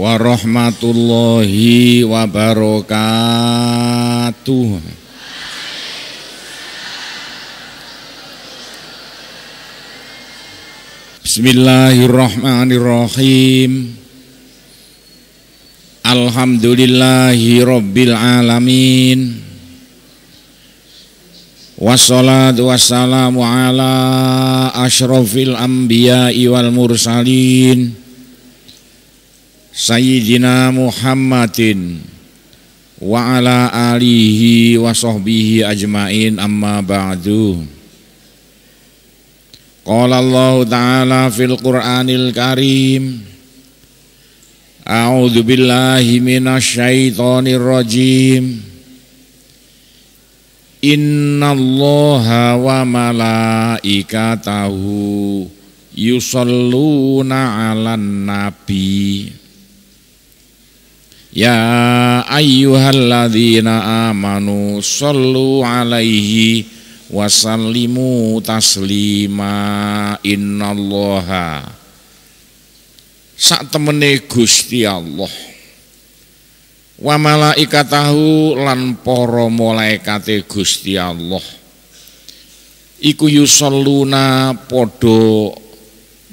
warahmatullahi wabarakatuh. Bismillahirrahmanirrahim. Alhamdulillahi rabbil alamin. Wassalatu wassalamu ala asyrafil anbiya'i wal mursalin Sayyidina Muhammadin wa ala alihi wa sahbihi ajmain amma ba'du Qala Allah Ta'ala fil Qur'anil Karim A'udzu billahi minasy syaithanir rajim Innallaha wa malaikatahu yusalluna 'alan nabi Ya ayyuhalladzina amanu sallu alaihi wa sallimu taslima innallaha Sak temene Gusti Allah Wa malaikatahu lan poro malaikate Gusti Allah Iku yusalluna padha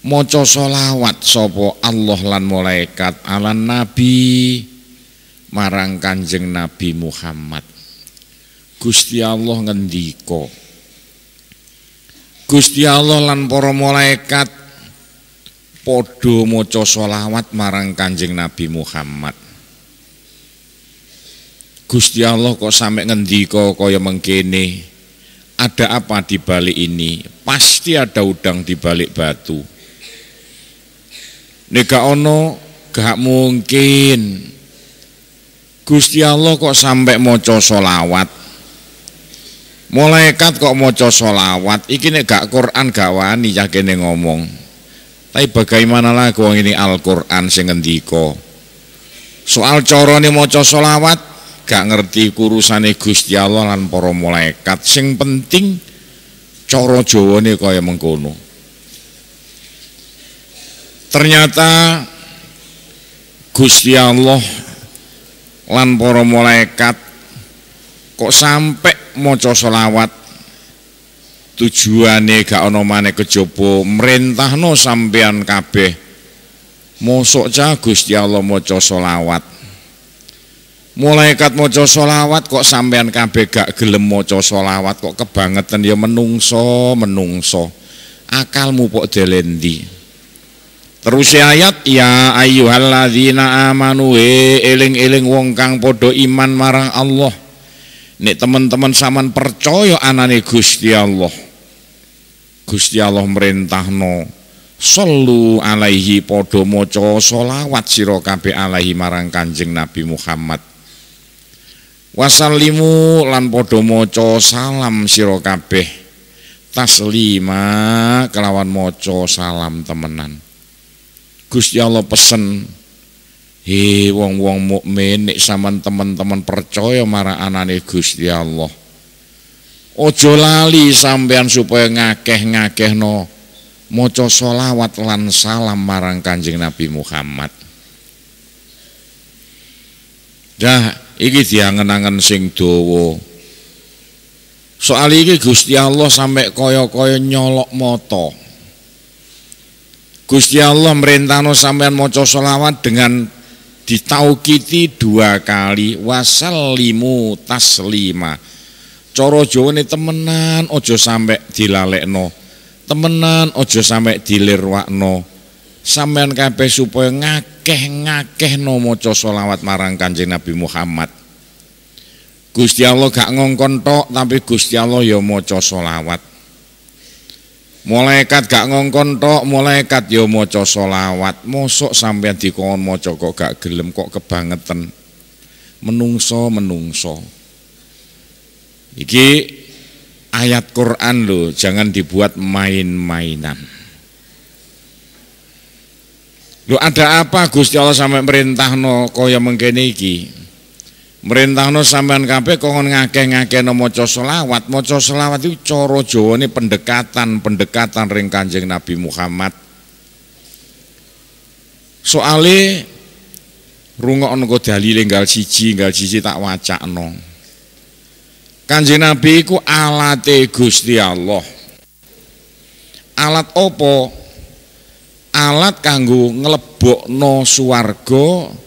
maca selawat sopo Allah lan malaikat alan nabi marang Kanjeng Nabi Muhammad. Gusti Allah ngendiko. Gusti Allah lan para malaikat padha maca selawat marang Kanjeng Nabi Muhammad. Gusti Allah kok sampai ngendika kaya mengkene. Ada apa di balik ini? Pasti ada udang di balik batu. Nek ono gak mungkin Gusti Allah kok sampai moco solawat malaikat kok moco solawat iki nek gak Quran gak wani ya kene ngomong tapi bagaimana lagi ini Al-Quran sing ngendiko soal carane moco solawat gak ngerti kurusane Gusti Allah lan para malaikat sing penting coro Jawa ini kaya mengkono ternyata Gusti Allah lan para malaikat kok sampai maca selawat tujuane gak ana maneh kejaba merintahno sampean kabeh mosok cah Gusti Allah maca selawat malaikat maca selawat kok sampean kabeh gak gelem maca selawat kok kebangetan ya menungso menungso akalmu kok delendi ndi Terus ayat ya ayyuhalladzina amanu eling-eling wong kang padha iman marang Allah. Nek teman-teman saman percaya anane Gusti Allah. Gusti Allah merintahno Sallu alaihi padha maca selawat sira kabeh alaihi marang Kanjeng Nabi Muhammad. Wasalimu lan padha maca salam sira kabeh. Taslima kelawan maca salam temenan. Gusti Allah pesen he wong-wong mukmin nek sampean teman-teman percaya marang anane Gusti Allah ojo lali sampean supaya ngakeh-ngakehno maca sholawat lan salam marang Kanjeng Nabi Muhammad Dah iki diangen-angen sing dawa. Soal iki Gusti Allah sampe koyo-koyo nyolok mata. Gusti Allah merintahno sampean maca selawat dengan ditaukiti dua kali wasallimu taslima. Cara ini temenan ojo sampe dilalekno. Temenan ojo sampe dilirwakno. Sampean kabeh supaya ngakeh-ngakehno maca selawat marang Kanjeng Nabi Muhammad. Gusti Allah gak ngongkon tok tapi Gusti Allah ya maca selawat. Malaikat gak ngongkon tok, malaikat yo ya maca selawat. Mosok sampean dikon maca kok gak gelem kok kebangetan. Menungso menungso. Iki ayat Quran lo jangan dibuat main-mainan. Lo ada apa Gusti Allah sampai merintah no kaya mengkene iki? merintahno sampean kabeh kok ngakeh-ngakeh no maca selawat. Maca selawat iku cara Jawane pendekatan-pendekatan ring Kanjeng Nabi Muhammad. Soale rungokno kok dalile enggal siji, enggal siji tak wacakno. Kanjeng Nabi iku alate Gusti Allah. Alat apa? Alat kanggo nglebokno swarga no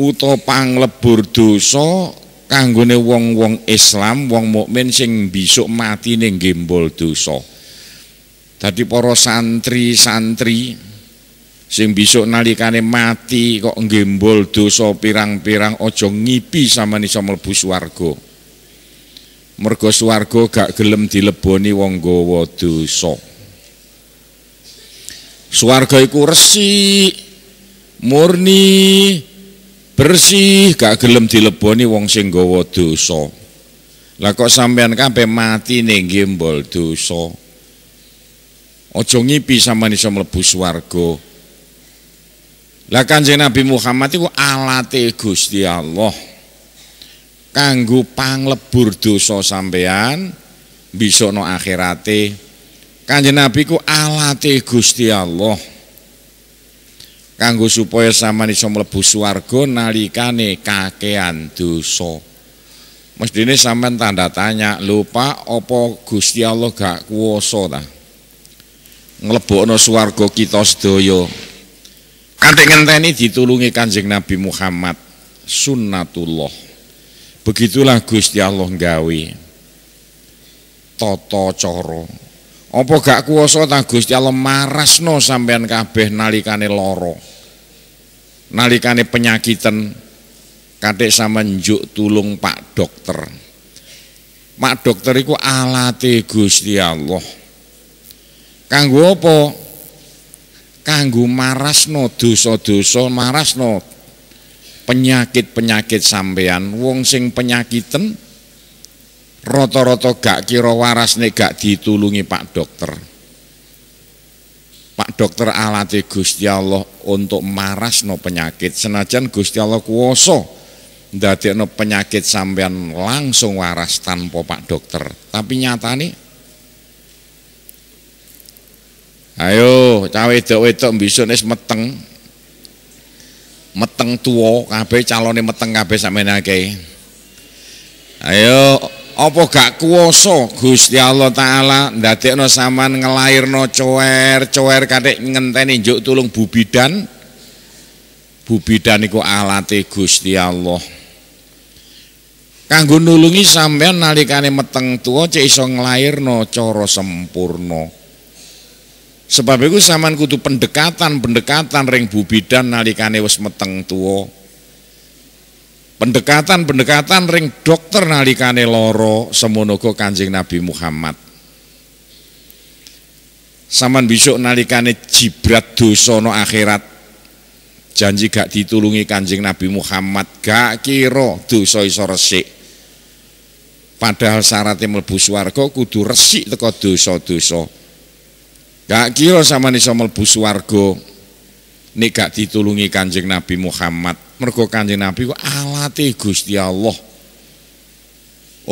uta panglebur dosa kanggone wong-wong Islam, wong mukmin sing bisuk mati ning nggembol dosa. Dadi para santri-santri sing bisuk nalikane mati kok nggembol dosa pirang-pirang aja ngipi samane iso mlebu swarga. Mergo swarga gak gelem dileboni wong gawa dosa. Swarga iku resik, murni, bersih gak gelem dileboni wong sing nggawa dosa lah kok sampean kabeh mati ning gembol dosa aja ngipi sampean iso mlebu swarga lah kanjeng Nabi Muhammad iku alate Gusti Allah kanggo panglebur dosa sampean bisa no akhirate kanjeng Nabi ku alate Gusti Allah kanggo supaya sampean iso mlebu swarga nalikane kakean dosa. dini sampean tanda tanya, lupa apa Gusti Allah gak kuwasa ta? Nglebokno swarga kita sedaya. Kanthi ngenteni ditulungi Kanjeng Nabi Muhammad sunnatullah. Begitulah Gusti Allah nggawe tata cara Apa gak kuasa ta Gusti Allah marasno sampean kabeh nalikane lara. Nalikane penyakiten kathik sampean njuk tulung Pak Dokter. Pak Dokter iku alate Gusti Allah. Kanggo apa? Kanggo marasno dosa-dosa, marasno penyakit-penyakit sampean wong sing penyakiten roto-roto gak kira nih gak ditulungi Pak Dokter. Pak Dokter alati Gusti Allah untuk no penyakit senajan Gusti Allah kuwasa no penyakit sampean langsung waras tanpa Pak Dokter. Tapi nyata nih. Ayo, cawe wedok-wedok besok wis meteng. Meteng tua, kabe calone meteng kabe sampeyan nake Ayo, apa gak kuoso, Gusti Allah taala no saman ngelahir no coer, coer kadek ngenteni juk tulung bubidan bubidan iku alati Gusti Allah kanggo nulungi sampean nalikane meteng tuwa cek iso no coro sempurno. sebab iku saman kutu pendekatan pendekatan ring bubidan nalikane wis meteng tuwa pendekatan-pendekatan ring dokter nalikane loro semonogo kanjeng Nabi Muhammad saman besok nalikane jibrat dosa no akhirat janji gak ditulungi kanjeng Nabi Muhammad gak kiro doso iso resik padahal syaratnya mlebu swarga kudu resik teko doso doso gak kiro sama iso mlebu swarga nih gak ditulungi kanjeng Nabi Muhammad mergo Kanjeng Nabi ku alate Gusti Allah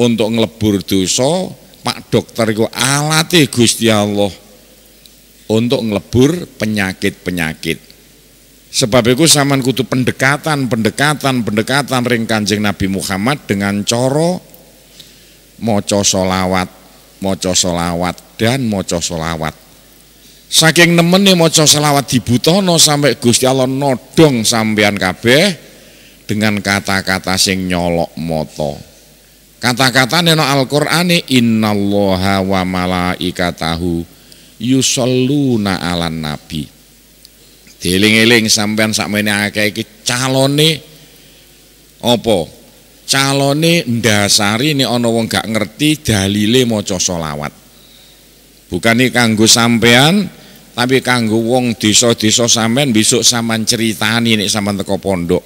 untuk ngelebur dosa Pak dokter ku alate Gusti Allah untuk ngelebur penyakit-penyakit sebab itu saman kutu pendekatan pendekatan pendekatan ring Kanjeng Nabi Muhammad dengan coro moco solawat moco solawat dan moco solawat Saking nemen nemene maca selawat dibutono sampai Gusti Allah nodong sampean kabeh dengan kata-kata sing nyolok moto. Kata-kata neno Al-Qur'ane innallaha wa malaikatahu yusalluna 'alan nabi. Dieling-eling sampean sakmene akeh iki calone apa? Calone ndasari nek ana wong gak ngerti dalile maca selawat. Bukan iki kanggo sampean tapi kanggo wong desa-desa sampean besok sampean ceritani nih sampean teko pondok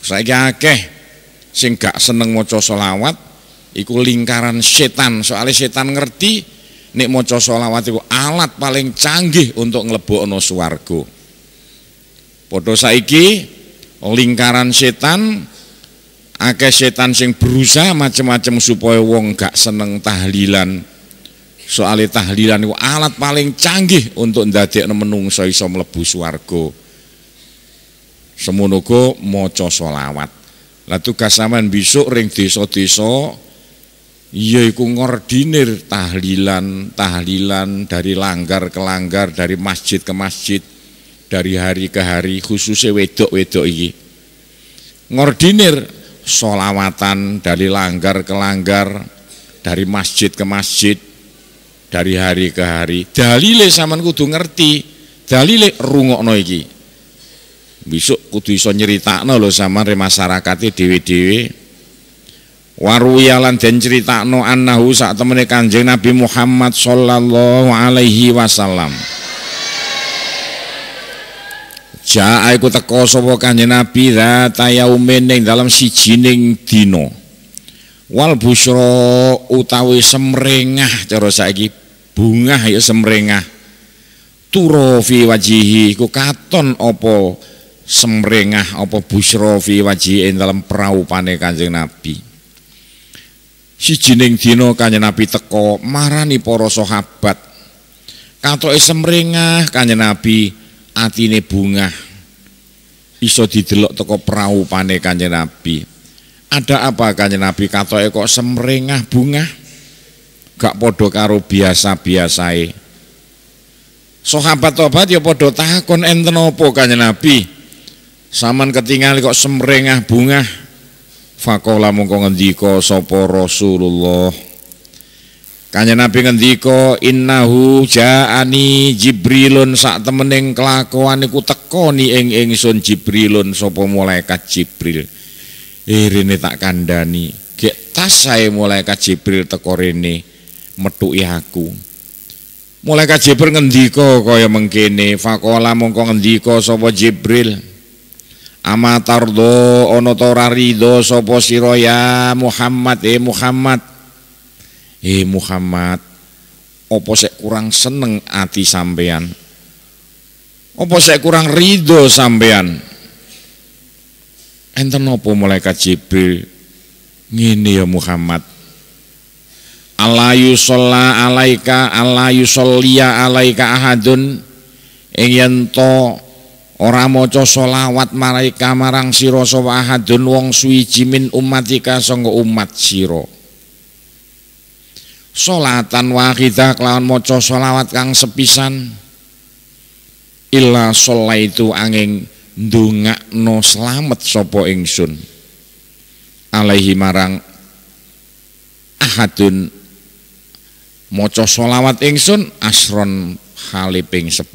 saya akeh sing gak seneng maca selawat iku lingkaran setan soalnya setan ngerti nek maca selawat iku alat paling canggih untuk nglebokno swarga padha saiki lingkaran setan akeh setan sing berusaha macam-macam supaya wong gak seneng tahlilan soal tahlilan itu alat paling canggih untuk ndadekno menungso iso mlebu swarga. semunuku go co solawat Lah tugas sampean besok ring desa-desa yaiku ngordinir tahlilan, tahlilan dari langgar ke langgar, dari masjid ke masjid, dari hari ke hari khususnya wedok-wedok iki. Ngordinir solawatan dari langgar ke langgar, dari masjid ke masjid, dari hari ke hari dalile sampean kudu ngerti dalile rungokno iki besok kudu iso nyeritakno lho sama re masyarakate dhewe-dhewe waruyalan dan ceritakno annahu saat temene kanjeng Nabi Muhammad sallallahu alaihi wasallam Ja'a iku teko sapa kanjeng Nabi zata yaumin dalam dalam sijining dina wal busro utawi semrengah, cara saiki bungah ya semrengah, turofi wajihi iku katon apa semrengah, apa busro fi wajihi ing dalam praupane kanjeng nabi sijining dina kanjeng nabi teko marani para sahabat katoke semrengah kanjeng nabi atine bungah, iso didelok teko praupane kanjeng nabi Ada apa kanya Nabi kata kok semringah bunga? Gak podo karo biasa biasai. Sahabat tobat ya podo takon enten apa kanya Nabi? Saman ketingali kok semringah bunga. Fakola mongko ngendiko sopo Rasulullah. kanya Nabi ngendiko innahu ja'ani Jibrilun sak temening kelakuan iku tekoni ing ingsun Jibrilun sopo malaikat Jibril. Irene tak kandani gek tas saya malaikat Jibril teko rene metuki aku malaikat Jibril ngendika kaya mengkene fakola mongko ngendiko sobo Jibril ama tardo sobo siroya rido ya Muhammad eh Muhammad eh Muhammad opo kurang seneng ati sampean opo kurang rido sampean enten nopo malaikat Jibril ngini ya Muhammad ala sholla alaika ala sholliya alaika ahadun ing yen to ora maca sholawat malaika marang sira sapa ahadun wong suwiji min umatika sangga umat sira sholatan wahidah kelawan maca solawat kang sepisan illa sholaitu angin ndongakno slamet sapa ingsun alaihi marang ahadun maca selawat ingsun asron haliping 10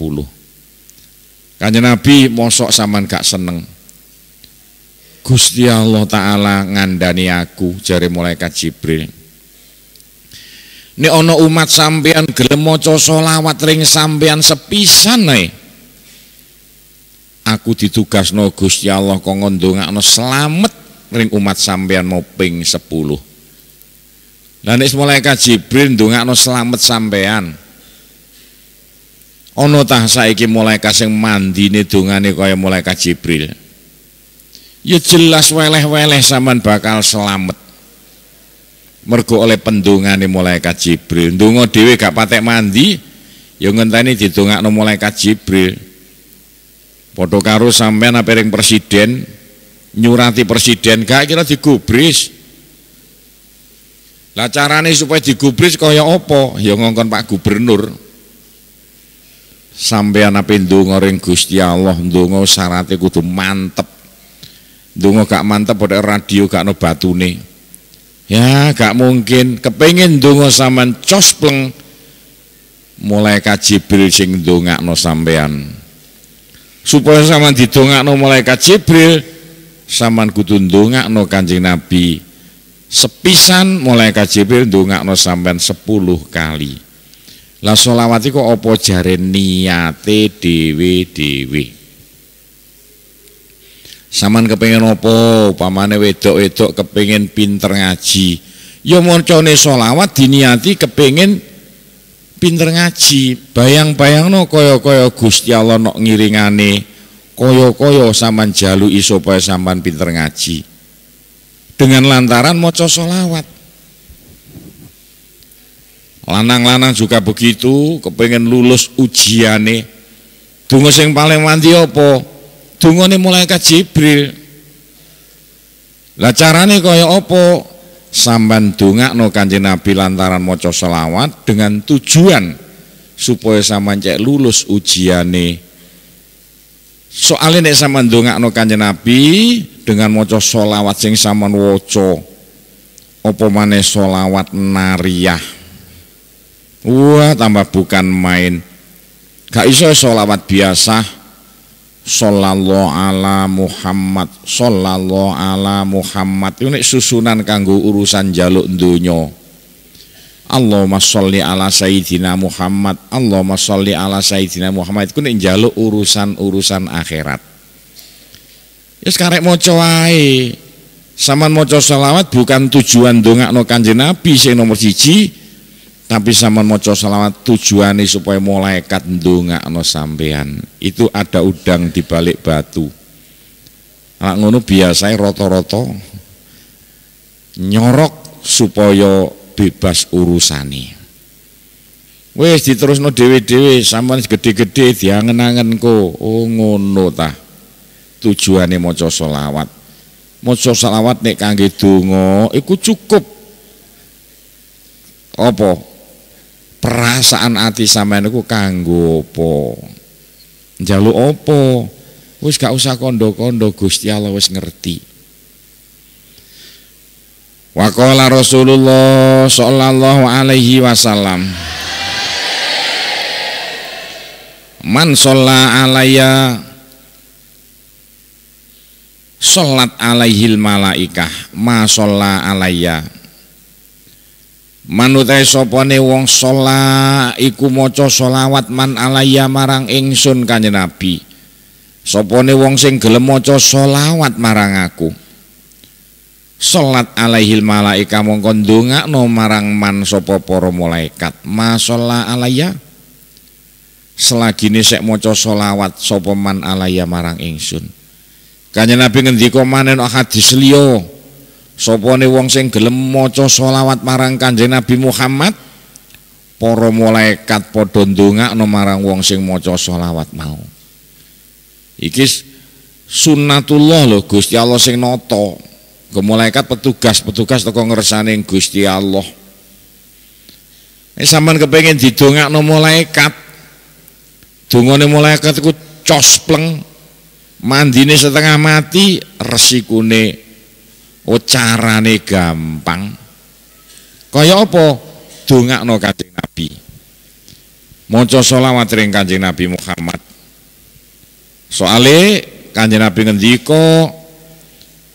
Kanjeng Nabi mosok saman gak seneng Gusti Allah taala ngandani aku jare malaikat Jibril Nek ana umat sampean gelem maca selawat ring sampean sepisan ae aku ditugasno Gusti Allah kok ngondongakno selamat ring umat sampean mau ping 10. Lah nek malaikat Jibril ndongakno selamat sampean. Ono tah saiki malaikat sing mandine dongane kaya mulai Jibril. Ya jelas weleh-weleh sampean bakal selamat. Mergo oleh pendongane malaikat Jibril. Ndonga dhewe gak patek mandi, ya ngenteni didongakno mulai Jibril. Podo karo sampean apering presiden nyurati presiden gak kira digubris. Lah carane supaya digubris kaya apa? Ya ngongkon Pak Gubernur. Sampean ape ndonga ring Gusti Allah, ndonga syarate kudu mantep. Ndonga gak mantep pada radio gak ono batune. Ya gak mungkin kepengin ndonga sampean cospleng mulai kajibril sing ndongakno sampean. supaya sampean didongakno malaikat Jibril sampean kudu ndongakno Kanjeng Nabi sepisan malaikat Jibril ndongakno sampean 10 kali lah selawat kok apa jare niate dewi-dewi Saman kepengen opo, pamane wedok-wedok kepengen pinter ngaji. Ya moncone sholawat diniati kepengen pinter ngaji bayang-bayang no koyo koyo Gusti Allah nok ngiringane koyo koyo saman jalu iso supaya saman pinter ngaji dengan lantaran maca solawat lanang-lanang juga begitu kepengen lulus ujiane tunggu sing paling mandi tunggu nih mulai Jibril lah carane koyo opo samban dongakno Kanjeng Nabi lantaran maca selawat dengan tujuan supaya sampean cek lulus ujiane soalnya ini sampean dongakno Kanjeng Nabi dengan maca selawat sing sampean woco opo maneh selawat nariyah wah tambah bukan main gak iso solawat biasa sallallahu ala Muhammad sallallahu ala Muhammad ini susunan kanggo urusan jaluk donya Allahumma sholli ala sayyidina Muhammad Allahumma sholli ala sayyidina Muhammad iku nek njaluk urusan-urusan akhirat Ya sekarang mau wae Saman maca selawat bukan tujuan dongakno Kanjeng Nabi sing nomor siji tapi sampean maca selawat tujuane supaya malaikat ndongakno sampean. Itu ada udang di balik batu. Anak ngono biasanya roto-roto nyorok supaya bebas urusane. diterus no dewi dewi sampean gede-gede diangen-angen ko. Oh ngono ta. Tujuane maca selawat. Maca selawat nek kangge donga iku cukup apa perasaan ati sampean niku kanggo apa njaluk apa wis gak usah kondo-kondo Gusti Allah wis ngerti Wakola Rasulullah sallallahu alaihi wasallam Man sholla alaya Sholat alaihil malaikah Ma sholla alaya manutai sopone wong sholat iku moco sholawat man alaya marang ingsun kanya nabi sopone wong sing gelem moco sholawat marang aku sholat alaihil malaika mongkondunga no marang man sopo poro malaikat ma sholat alaya selagi ini sek moco sholawat sopo man alaya marang ingsun kanya nabi ngendiko manen hadis liyo sopone wong sing gelem maca sholawat marang kanjeng Nabi Muhammad para malaikat padha ndongakno marang wong sing maca sholawat mau iki sunnatullah loh Gusti Allah sing nata ke malaikat petugas-petugas teko ngersane Gusti Allah Eh sampean kepengin didongakno malaikat dungane malaikat iku cospleng mandine setengah mati resikune ucarane oh, gampang kaya apa dongakno kanjeng nabi maca selawat ring kanjeng nabi Muhammad soale kanjeng nabi ngendika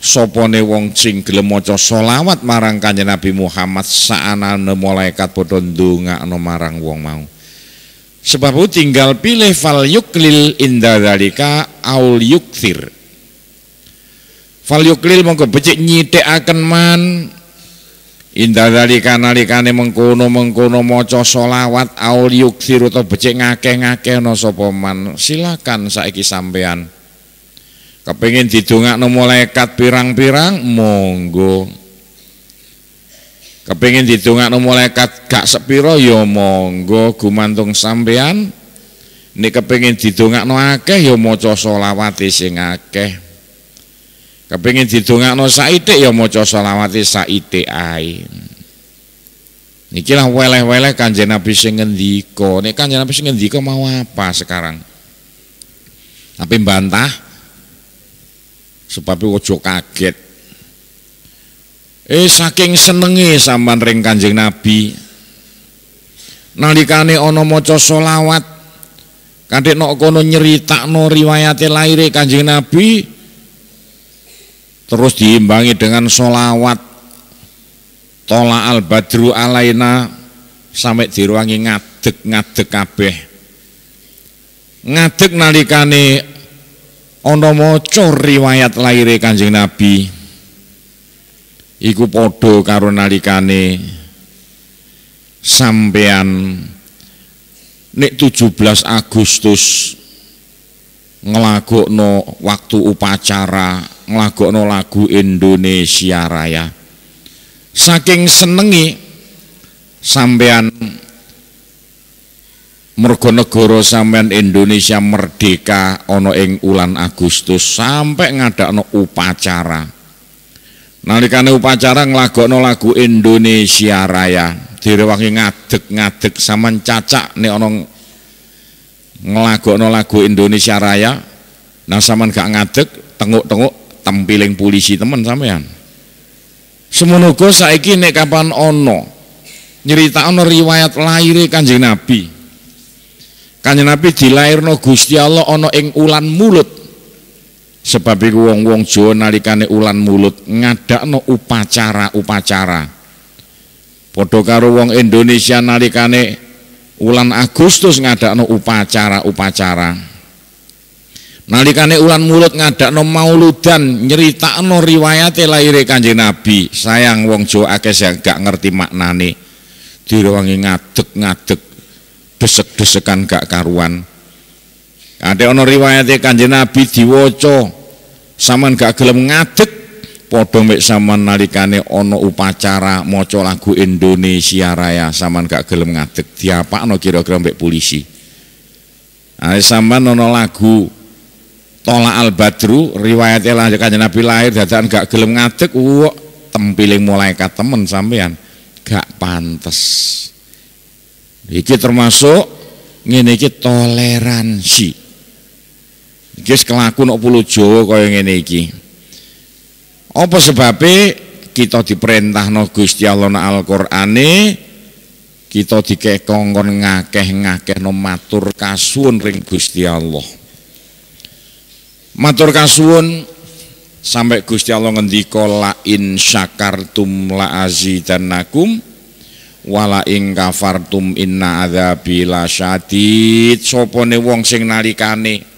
sopone wong sing gelem maca selawat marang kanjeng nabi Muhammad saanane malaikat padha ndongakno marang wong mau sebab tinggal pilih fal yuklil indadalika aul yukthir falyuklil mongko becik akan man Indah dari kanalikane mengkono mengkono moco solawat aul yuksiru to becik ngakeh-ngakeh no sopoman, man. Silakan saiki sampean. didungak no malaikat pirang-pirang monggo. didungak no malaikat gak sepiro yo ya monggo gumantung sampean. Nek didungak no akeh ya moco solawat sing akeh kepingin kepengin no saitik ya maca salawati saitik ai Nikilah weleh-weleh kanjeng Nabi sing ngendiko Nek kanjeng Nabi sing ngendiko mau apa sekarang? Tapi bantah sebab ojo kaget. Eh saking senenge sampean ring kanjeng Nabi. Nalikane ana maca selawat, kadek nok kono nyeritakno riwayate laire kanjeng Nabi, terus diimbangi dengan solawat tola al badru alaina sampai diruangi ngadeg ngadeg kabeh ngadeg nalikane ana maca riwayat lahir Kanjeng Nabi iku karo nalikane sampean nek 17 Agustus ngelagokno waktu upacara ngelagokno lagu Indonesia Raya saking senengi sampean mergo negara sampean Indonesia merdeka ono ing ulan Agustus sampai ngadakno upacara nalikane upacara ngelagokno lagu Indonesia Raya direwangi ngadeg-ngadeg saman cacak nih onong ngelagokno lagu Indonesia Raya nah sampean gak ngadeg tengok-tengok tampiling polisi temen sampean semono saiki nek kapan ono nyerita ono riwayat lahir kanjeng Nabi kanjeng Nabi dilairno Gusti Allah ono ing ulan mulut sebab iku wong-wong Jawa nalikane ulan mulut ngadakno upacara-upacara padha karo wong Indonesia nalikane Ulan Agustus ngadakno upacara-upacara. Nalikane ulan mulut ngadakno mauludan nyeritakno riwayate laire Kanjeng Nabi. Sayang wong Jawa akeh sing gak ngerti maknane. Direwangi ngadeg-ngadeg desek-desekan gak karuan. Ada ono riwayate Kanjeng Nabi diwaca, saman gak gelem ngadeg padha mek saman nalikane ono upacara moco lagu Indonesia Raya saman gak gelem diapa no kira-kira mek polisi nah, saman ono lagu tolak al Badru riwayatnya lah kanjeng Nabi lahir dadaan gak gelem ngadek wah tempiling mulai temen sampean gak pantas iki termasuk ngene iki toleransi iki kelaku nok pulau Jawa kaya ngene Apa sebabnya kita diperintah no Gusti Allah na Al Qurane kita dikekongkon ngakeh ngakeh no matur kasun ring Gusti Allah. Matur kasun sampai Gusti Allah ngendiko la in syakartum la azidannakum wala in kafartum inna adzabi la syadid sapane wong sing nalikane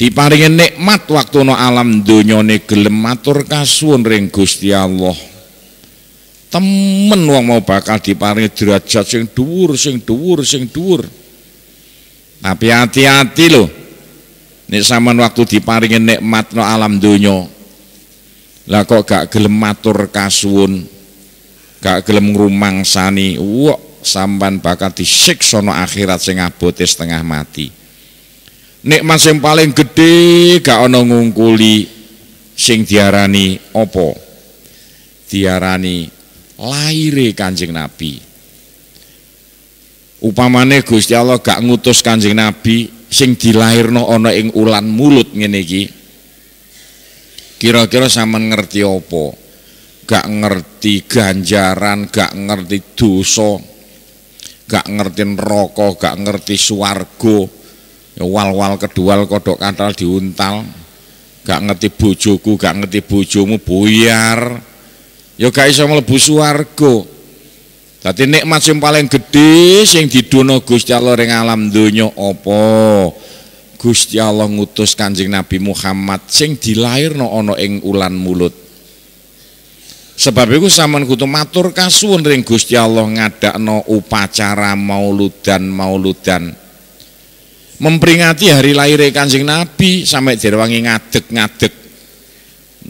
diparingi nikmat waktu no alam donyane gelem matur kasuwun ring Gusti Allah temen wong mau bakal diparingi derajat sing dhuwur sing dhuwur sing dhuwur tapi hati-hati loh nek sampean waktu diparingi nikmat no alam donya lah kok gak gelem matur kasuwun gak gelem sani wok sampean bakal disiksa no akhirat sing abote setengah mati nikmat sing paling gede, gak ono ngungkuli sing diarani opo. diarani laire Kanjeng Nabi upamane Gusti Allah gak ngutus Kanjeng Nabi sing dilairno ono ing ulan mulut ngene iki kira-kira sama ngerti opo, gak ngerti ganjaran gak ngerti dosa gak ngerti neraka gak ngerti swarga ya wal-wal kedual kodok kantal diuntal gak ngerti bojoku gak ngerti bojomu buyar ya gak iso mlebu swarga dadi nikmat sing paling gede sing didono Gusti Allah ring alam donya apa Gusti Allah ngutus Kanjeng Nabi Muhammad sing dilairno ana ing ulan mulut sebab iku sampean kudu matur kasuwun ring Gusti Allah ngadakno upacara mauludan mauludan memperingati hari lahir Kanjeng Nabi sampai direwangi ngadeg-ngadeg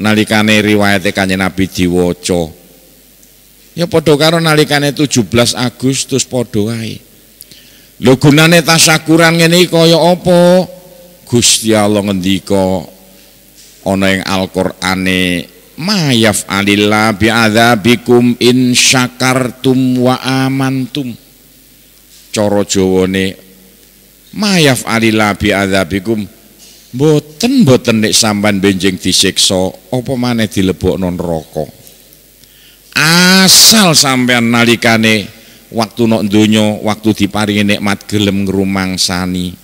nalikane riwayat Kanjeng Nabi diwaca. Ya podokaro karo nalikane 17 Agustus padha wae. Lho gunane tasakuran ngene iki kaya apa? Gusti Allah ngendika ana ing Al-Qur'ane mayaf alillah bi'adzabikum in syakartum wa amantum. Cara Jawane mayaf alila bi adzabikum boten boten nek sampean benjing disiksa apa maneh non rokok. asal sampean nalikane waktu nok donya waktu diparingi nikmat gelem sani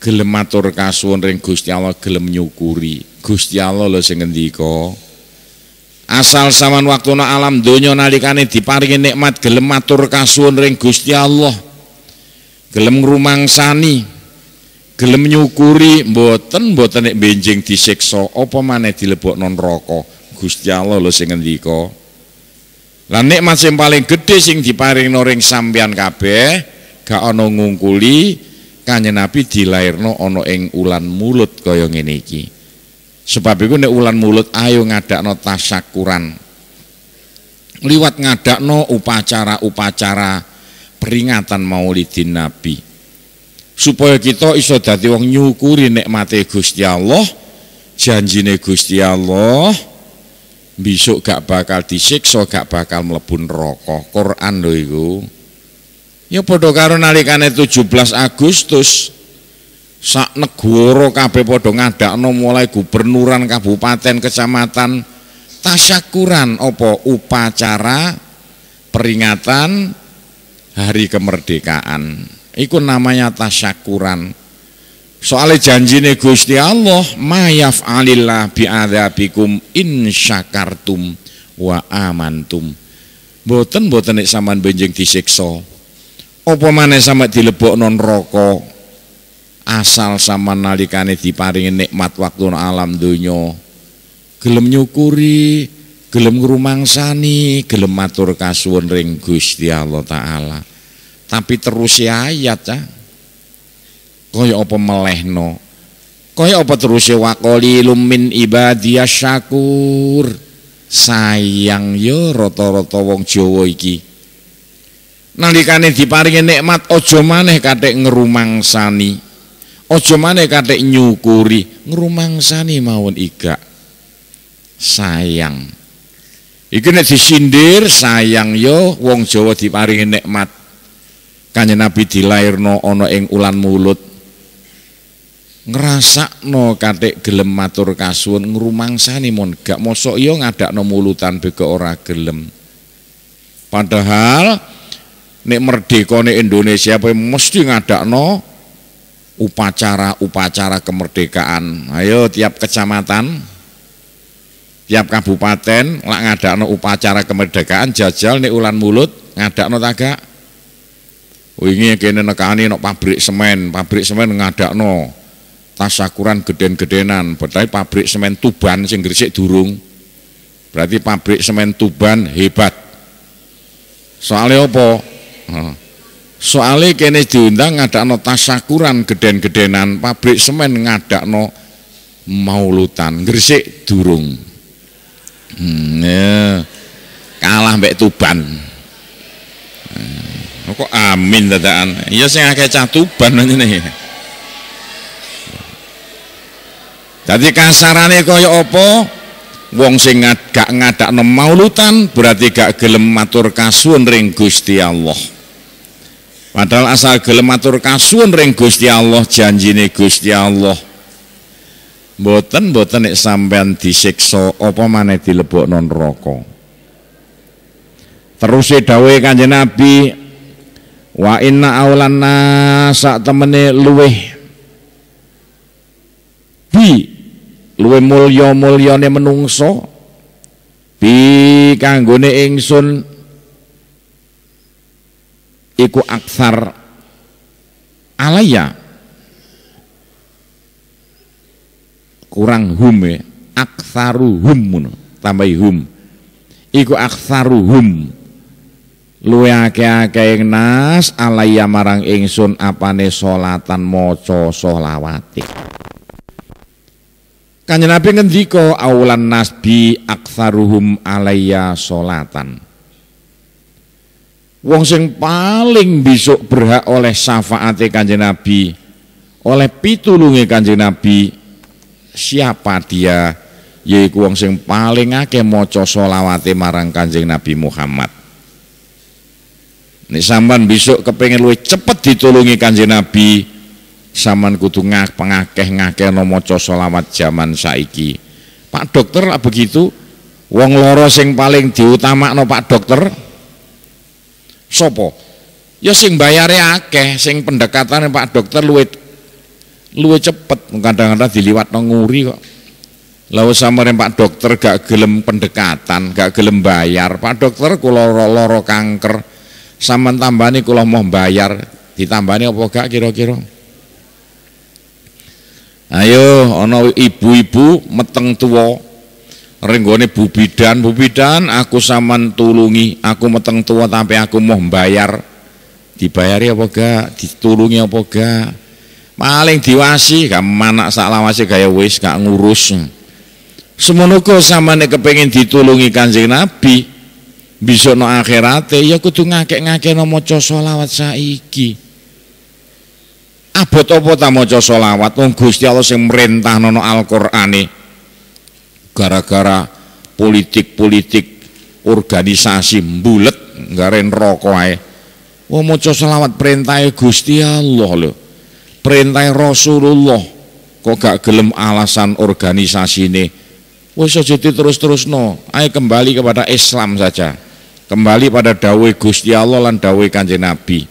gelem matur kasuwun ring Gusti Allah gelem nyukuri Gusti Allah lho sing ngendika asal sampean waktu nok alam dunyo nalikane diparingi nikmat gelem matur kasuwun ring Gusti Allah gelem ngrumangsani gelem nyukuri mboten mboten nek benjing disiksa apa maneh dilebokno neraka Gusti Allah lho sing ngendika lan nek masih paling gedhe sing diparing noring sampeyan kabeh gak ana ngungkuli kanjeng Nabi dilairno ana ing ulan mulut kaya ngene iki sebab iku nek ulan mulut ayo ngadakno tasakuran. liwat ngadakno upacara-upacara peringatan maulidin nabi supaya kita iso dadi wong nyukuri nikmate Gusti Allah janjine Gusti Allah besok gak bakal disiksa gak bakal melebur rokok Quran lho iku ya padha karo nalikane 17 Agustus sak negoro kabeh padha ngadakno mulai gubernuran kabupaten kecamatan tasyakuran opo upacara peringatan hari kemerdekaan. Iku namanya tasyakuran. Soale janjine Gusti Allah, mayaf alillah biadzabikum in syakartum wa amantum. Boten boten nek sampean benjing disiksa. Apa maneh dilebok non neraka? Asal sama nalikane diparingi nikmat waktu alam donya. Gelem nyukuri, gelem ngrumangsani, gelem matur kasuwun ring Gusti Allah taala. Tapi terus ya ayat ya. Kaya apa melehno? Kaya apa terus ya wakoli lumin ibadiyah syakur. Sayang yo ya rata-rata wong Jawa iki. Nalikane diparingi nikmat aja maneh kathik ngrumangsani. Aja maneh kathik nyukuri, ngrumangsani mawon iga. Sayang. Iki nek disindir sayang yo wong Jawa diparingi nikmat. Kanye Nabi dilairno ana ing ulan mulut. Ngrasakno katik gelem matur kasuwun ngrumangsani mon gak mosok yo ngadakno mulutan beke ora gelem. Padahal nek merdekane Indonesia pe mesti ngadakno upacara-upacara kemerdekaan. Ayo tiap kecamatan tiap kabupaten lak ngadakno upacara kemerdekaan jajal nih ulan mulut ngadakno taga wingi oh, kene nekani nek pabrik semen pabrik semen ngadakno tasakuran geden-gedenan berarti pabrik semen Tuban sing Gresik durung berarti pabrik semen Tuban hebat soalnya apa soalnya kene diundang ngadakno tasakuran geden-gedenan pabrik semen ngadakno maulutan Gresik durung Hmm, ya. Kalah mbek Tuban. Hmm, kok amin dadakan. Ya sing akeh cah Tuban ngene. Dadi kasarane kaya apa? Wong sing gak ngadak maulutan berarti gak gelem matur kasuwun ring Gusti Allah. Padahal asal gelem matur kasuwun ring Gusti Allah, janjine Gusti Allah Mboten mboten nek sampean disiksa apa maneh non neraka. Terus dawuhe Kanjeng Nabi wa inna aulana sak temene luweh bi luwe mulya mulyane menungso bi kanggone ingsun iku aksar alaya kurang hum ya aksaru hum tambahi hum iku aksaru hum luwe akeh-akeh nas alaiya marang ingsun apane salatan maca solawati Kanjeng Nabi ngendika aulan nasbi aksaruhum alaiya solatan Wong sing paling bisuk berhak oleh syafaate Kanjeng Nabi oleh pitulunge Kanjeng Nabi siapa dia yaiku wong sing paling akeh maca selawate marang Kanjeng Nabi Muhammad nek sampean besok kepengen luwih cepet ditulungi Kanjeng Nabi sampean kudu ngak pengakeh ngakeh no maca selawat jaman saiki Pak dokter lah begitu wong loro sing paling diutamakno Pak dokter sopo ya sing bayare akeh sing pendekatan Pak dokter luwih luwe cepet kadang-kadang diliwat nguri kok lalu sama Pak dokter gak gelem pendekatan gak gelem bayar Pak dokter kula loro kanker sama nih kula mau bayar ditambahnya apa gak kira-kira ayo ono ibu-ibu meteng tua renggone bubidan bubidan aku saman tulungi aku meteng tua tapi aku mau bayar dibayari apa gak ditulungi apa gak paling diwasi gak manak sak lawase gaya wis gak ngurus semono sama nih kepengin ditulungi Kanjeng Nabi bisa no akhirate ya kudu ngakek-ngakek no maca selawat saiki abot apa ta maca selawat wong Gusti Allah sing merintah no no Al-Qur'ane gara-gara politik-politik organisasi mbulet garen rokok ae wong maca selawat perintahe Gusti Allah lho perintah Rasulullah kok gak gelem alasan organisasi ini wis aja terus-terus no ayo kembali kepada Islam saja kembali pada dawe Gusti Allah dan dawe kanjeng Nabi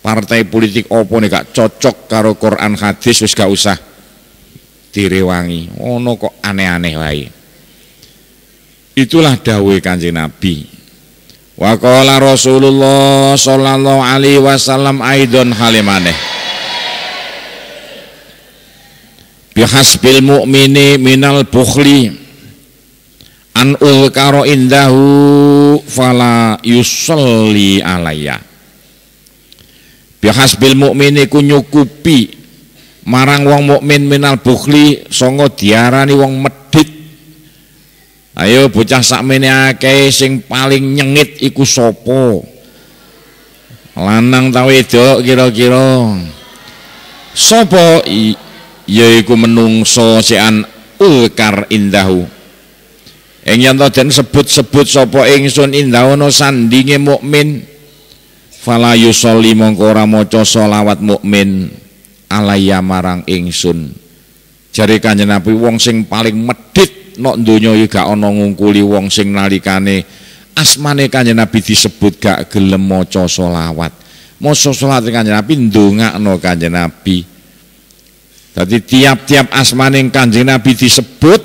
partai politik opo nih gak cocok karo Quran hadis wis gak usah direwangi ono kok aneh-aneh wae itulah dawe kanjeng Nabi Wa Rasulullah sallallahu alaihi wasallam aidon halimaneh bihasbil mu'mini minal bukhli an ulkaro indahu fala yusalli alaya bihasbil mu'mini kunyukupi marang wong mukmin minal bukhli songo diarani wong medit ayo bocah sakmene akeh sing paling nyengit iku sopo. lanang ta kiro kira-kira i yaiku menungso sean ulkar indahu yang yen den sebut-sebut sapa ingsun no sandinge mukmin fala yusolli mongko ora solawat mukmin alaiya marang ingsun jare kanjeng Nabi wong sing paling medit nok dunyo iki gak ana ngungkuli wong sing nalikane asmane kanjeng Nabi disebut gak gelem maca selawat maca selawat kanjeng Nabi no kanjeng Nabi jadi tiap-tiap asmaning kanjeng Nabi disebut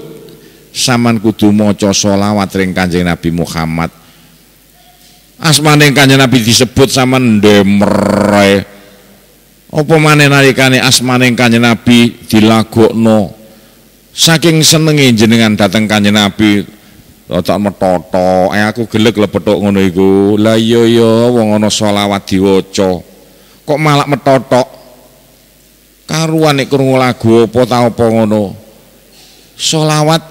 saman kudu maca solawat ring kanjeng Nabi Muhammad. Asmaning kanjeng Nabi disebut saman demre. Apa maneh nalikane asmaning kanjeng Nabi dilagokno. Saking senenge jenengan dateng kanjeng Nabi tak metoto, eh aku gelek lepetok ngono iku. Lah iya ya wong ana selawat diwaca. Kok malah metotok? karuan nek krungu lagu apa ta apa ngono selawat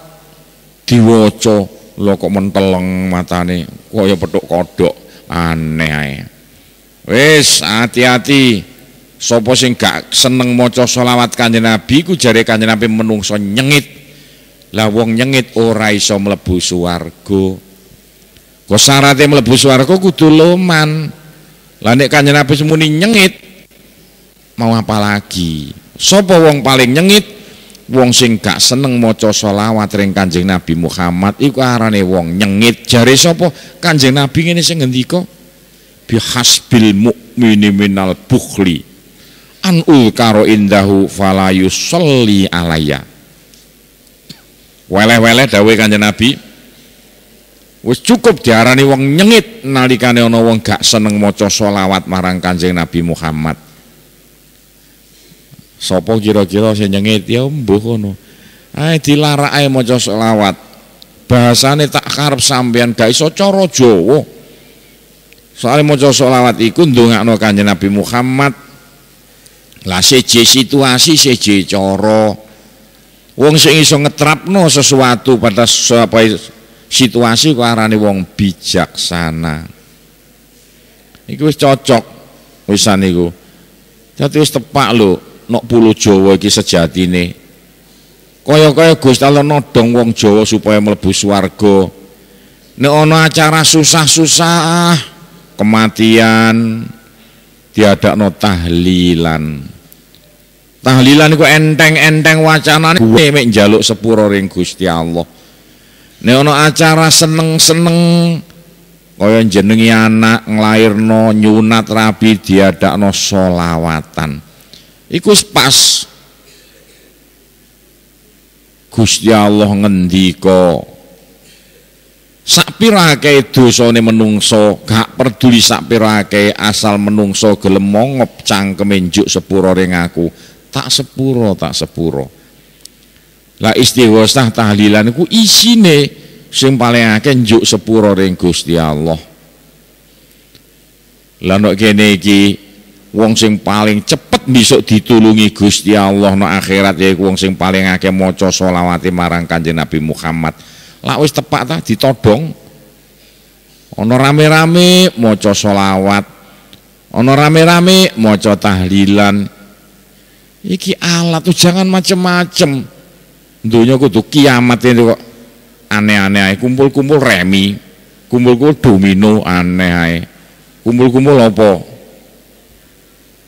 diwaca lho kok menteleng matane kaya petuk kodok, aneh ae wis hati-hati sapa sing gak seneng maca selawat kanjeng Nabi ku jare kanjeng Nabi menungso nyengit lah wong nyengit ora iso mlebu swarga kok syaraté mlebu swarga kudu loman lah nek kanjeng Nabi semuni nyengit mau apa lagi sopo wong paling nyengit wong sing gak seneng maca selawat ring Kanjeng Nabi Muhammad iku arane wong nyengit jare sopo Kanjeng Nabi ngene sing ngendika bihasbil mukmini minal bukhli anul karo indahu falayu sholli alaya weleh-weleh dawe Kanjeng Nabi wis cukup diarani wong nyengit nalikane ana wong gak seneng maca selawat marang Kanjeng Nabi Muhammad Sopo kira-kira sing nyengit ya mbuh kono. Ae dilarak ae maca selawat. Bahasane tak karep sampean gak iso cara Jawa. Soale maca selawat iku ndongakno Kanjeng Nabi Muhammad. Lah seje situasi seje coro. Wong sing iso ngetrapno sesuatu pada apa situasi kok arane wong bijaksana. Iku wis cocok wisan iku. Dadi wis tepak lho nok pulau Jawa iki sejati kaya-kaya Gusti Allah nodong wong Jawa supaya mlebu swarga nek ana acara susah-susah kematian diadakno tahlilan tahlilan iku enteng-enteng wacanane ini mek njaluk sepuro ring Gusti Allah nek ana acara seneng-seneng kaya jenengi anak nglairno nyunat rabi diadakno solawatan iku pas Gusti Allah ngendika sak pirake dosane menungso gak peduli sak pirake asal menungso gelem mongop cangkeme njuk sepuro ring aku tak sepuro tak sepuro lah istighosah tahlilan iku isine sing paling akeh njuk sepuro ring Gusti Allah lah nek kene iki wong sing paling cepet besok ditulungi Gusti Allah no akhirat ya wong sing paling akeh moco solawati marang Kanjeng Nabi Muhammad. Lah wis tepat ta ditodong. ono rame-rame moco solawat, ono rame-rame moco tahlilan. Iki alat tuh jangan macem-macem. Dunia kudu kiamat ini kok aneh-aneh kumpul-kumpul remi, kumpul-kumpul domino aneh Kumpul-kumpul apa?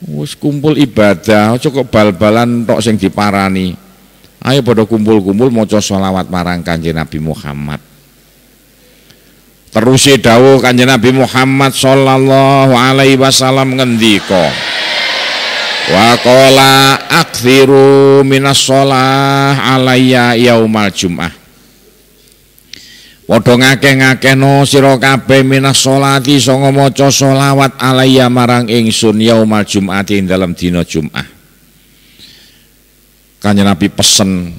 Wis kumpul ibadah, cukup bal-balan tok sing diparani. Ayo pada kumpul-kumpul maca selawat marang Kanjeng Nabi Muhammad. Terusi dawuh Kanjeng Nabi Muhammad sallallahu alaihi wasallam ngendika. Wa qala akthiru minas shalah alayya yaumal jum'ah Padha ngakeh-ngakehno sira kabeh minah sholati sanga maca sholawat alaiya marang ingsun yaumal jumati dalam dina Jumat. Kanjeng Nabi pesen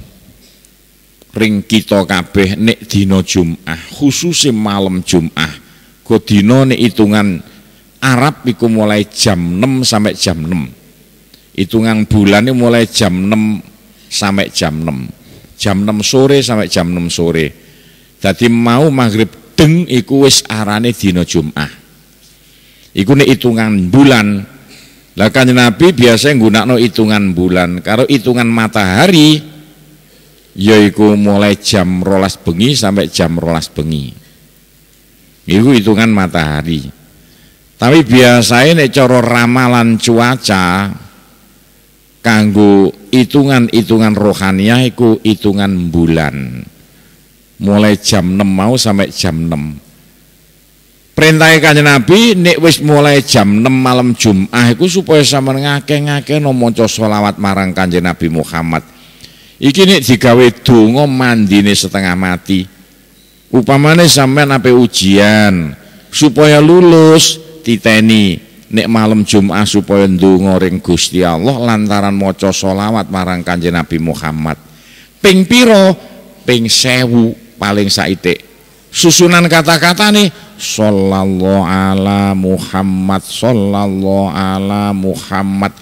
ring kita kabeh nek dina Jumat, khususe malam Jumat. Go dina nek hitungan Arab iku mulai jam 6 sampai jam 6. Hitungan bulan mulai jam 6 sampai jam 6. Jam 6 sore sampai jam 6 sore. Jadi mau maghrib deng iku wis arane dina Jumat. Iku nek hitungan bulan. Lah kanjeng Nabi biasa nggunakno hitungan bulan Kalau hitungan matahari ya yaiku mulai jam rolas bengi sampai jam rolas bengi. Iku hitungan matahari. Tapi biasanya nek cara ramalan cuaca kanggo hitungan-hitungan rohaniah iku hitungan bulan mulai jam 6 mau sampai jam 6 perintah kanjeng Nabi nek wis mulai jam 6 malam Jum'ah aku supaya sampean ngake-ngake no maca marang kanjeng Nabi Muhammad iki nek digawe mandi nih setengah mati upamane samen ape ujian supaya lulus titeni nek malam Jum'ah supaya ndonga ring Gusti Allah lantaran maca sholawat marang Kanjeng Nabi Muhammad ping piro ping sewu paling saitik susunan kata-kata nih sallallahu ala Muhammad sallallahu ala Muhammad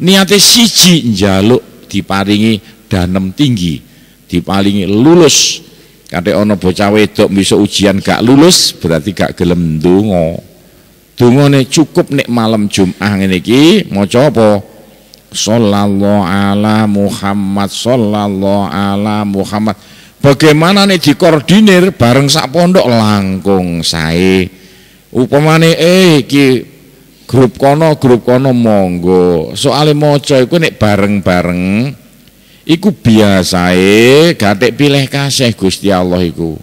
niate siji njaluk diparingi danem tinggi diparingi lulus kate ana bocah wedok bisa ujian gak lulus berarti gak gelem dungo dungane cukup nek malam Jumat ngene iki maca apa sallallahu ala Muhammad sallallahu ala Muhammad bagaimana nih dikoordinir bareng sak pondok langkung sae upamane eh grup kono grup kono monggo soale maca iku nih bareng-bareng iku biasae gatek pilih kasih Gusti Allah iku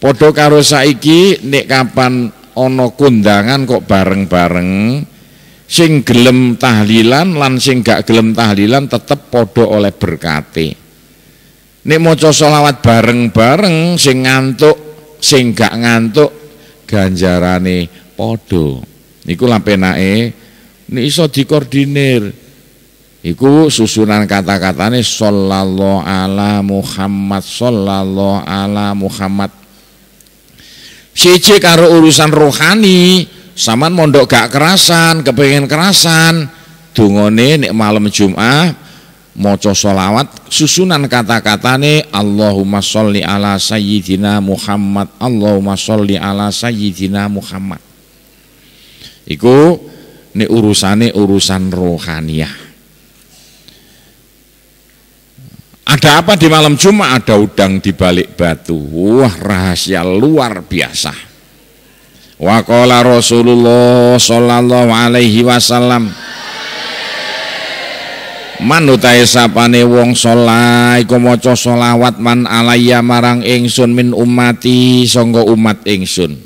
padha karo saiki nih kapan ono kondangan kok bareng-bareng sing gelem tahlilan lan sing gak gelem tahlilan tetep podo oleh berkate nek maca selawat bareng-bareng sing ngantuk sing gak ngantuk ganjarane padha niku lan penake nek iso dikoordinir iku susunan kata-katane sallallahu ala Muhammad sallallahu ala Muhammad siji karo urusan rohani saman mondok gak kerasan kepengen kerasan nih nek malam Jumat maca solawat susunan kata-katane Allahumma sholli ala sayyidina Muhammad Allahumma sholli ala sayyidina Muhammad iku ini urusannya urusan rohaniah ada apa di malam Jumat ada udang di balik batu wah rahasia luar biasa waqala Rasulullah sallallahu alaihi wasallam man utahe sapane wong solai, iku maca selawat man alayya marang ingsun min umati, songgo umat ingsun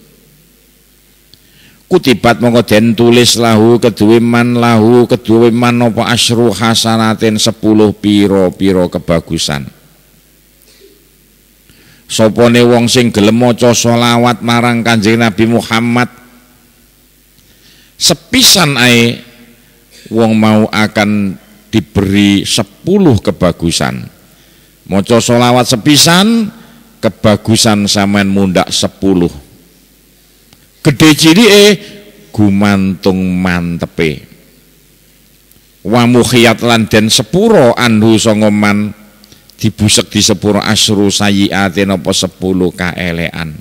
kutipat mongko den tulis lahu kedue man lahu kedue man apa asru hasanatin 10 piro piro kebagusan sopone wong sing gelem maca solawat marang Kanjeng Nabi Muhammad sepisan ae wong mau akan diberi sepuluh kebagusan moco solawat sepisan kebagusan samen mundak sepuluh gede ciri eh gumantung mantepe wamuhiyat lan sepuro anhu songoman dibusek di sepuro asru sayiate nopo sepuluh kaelean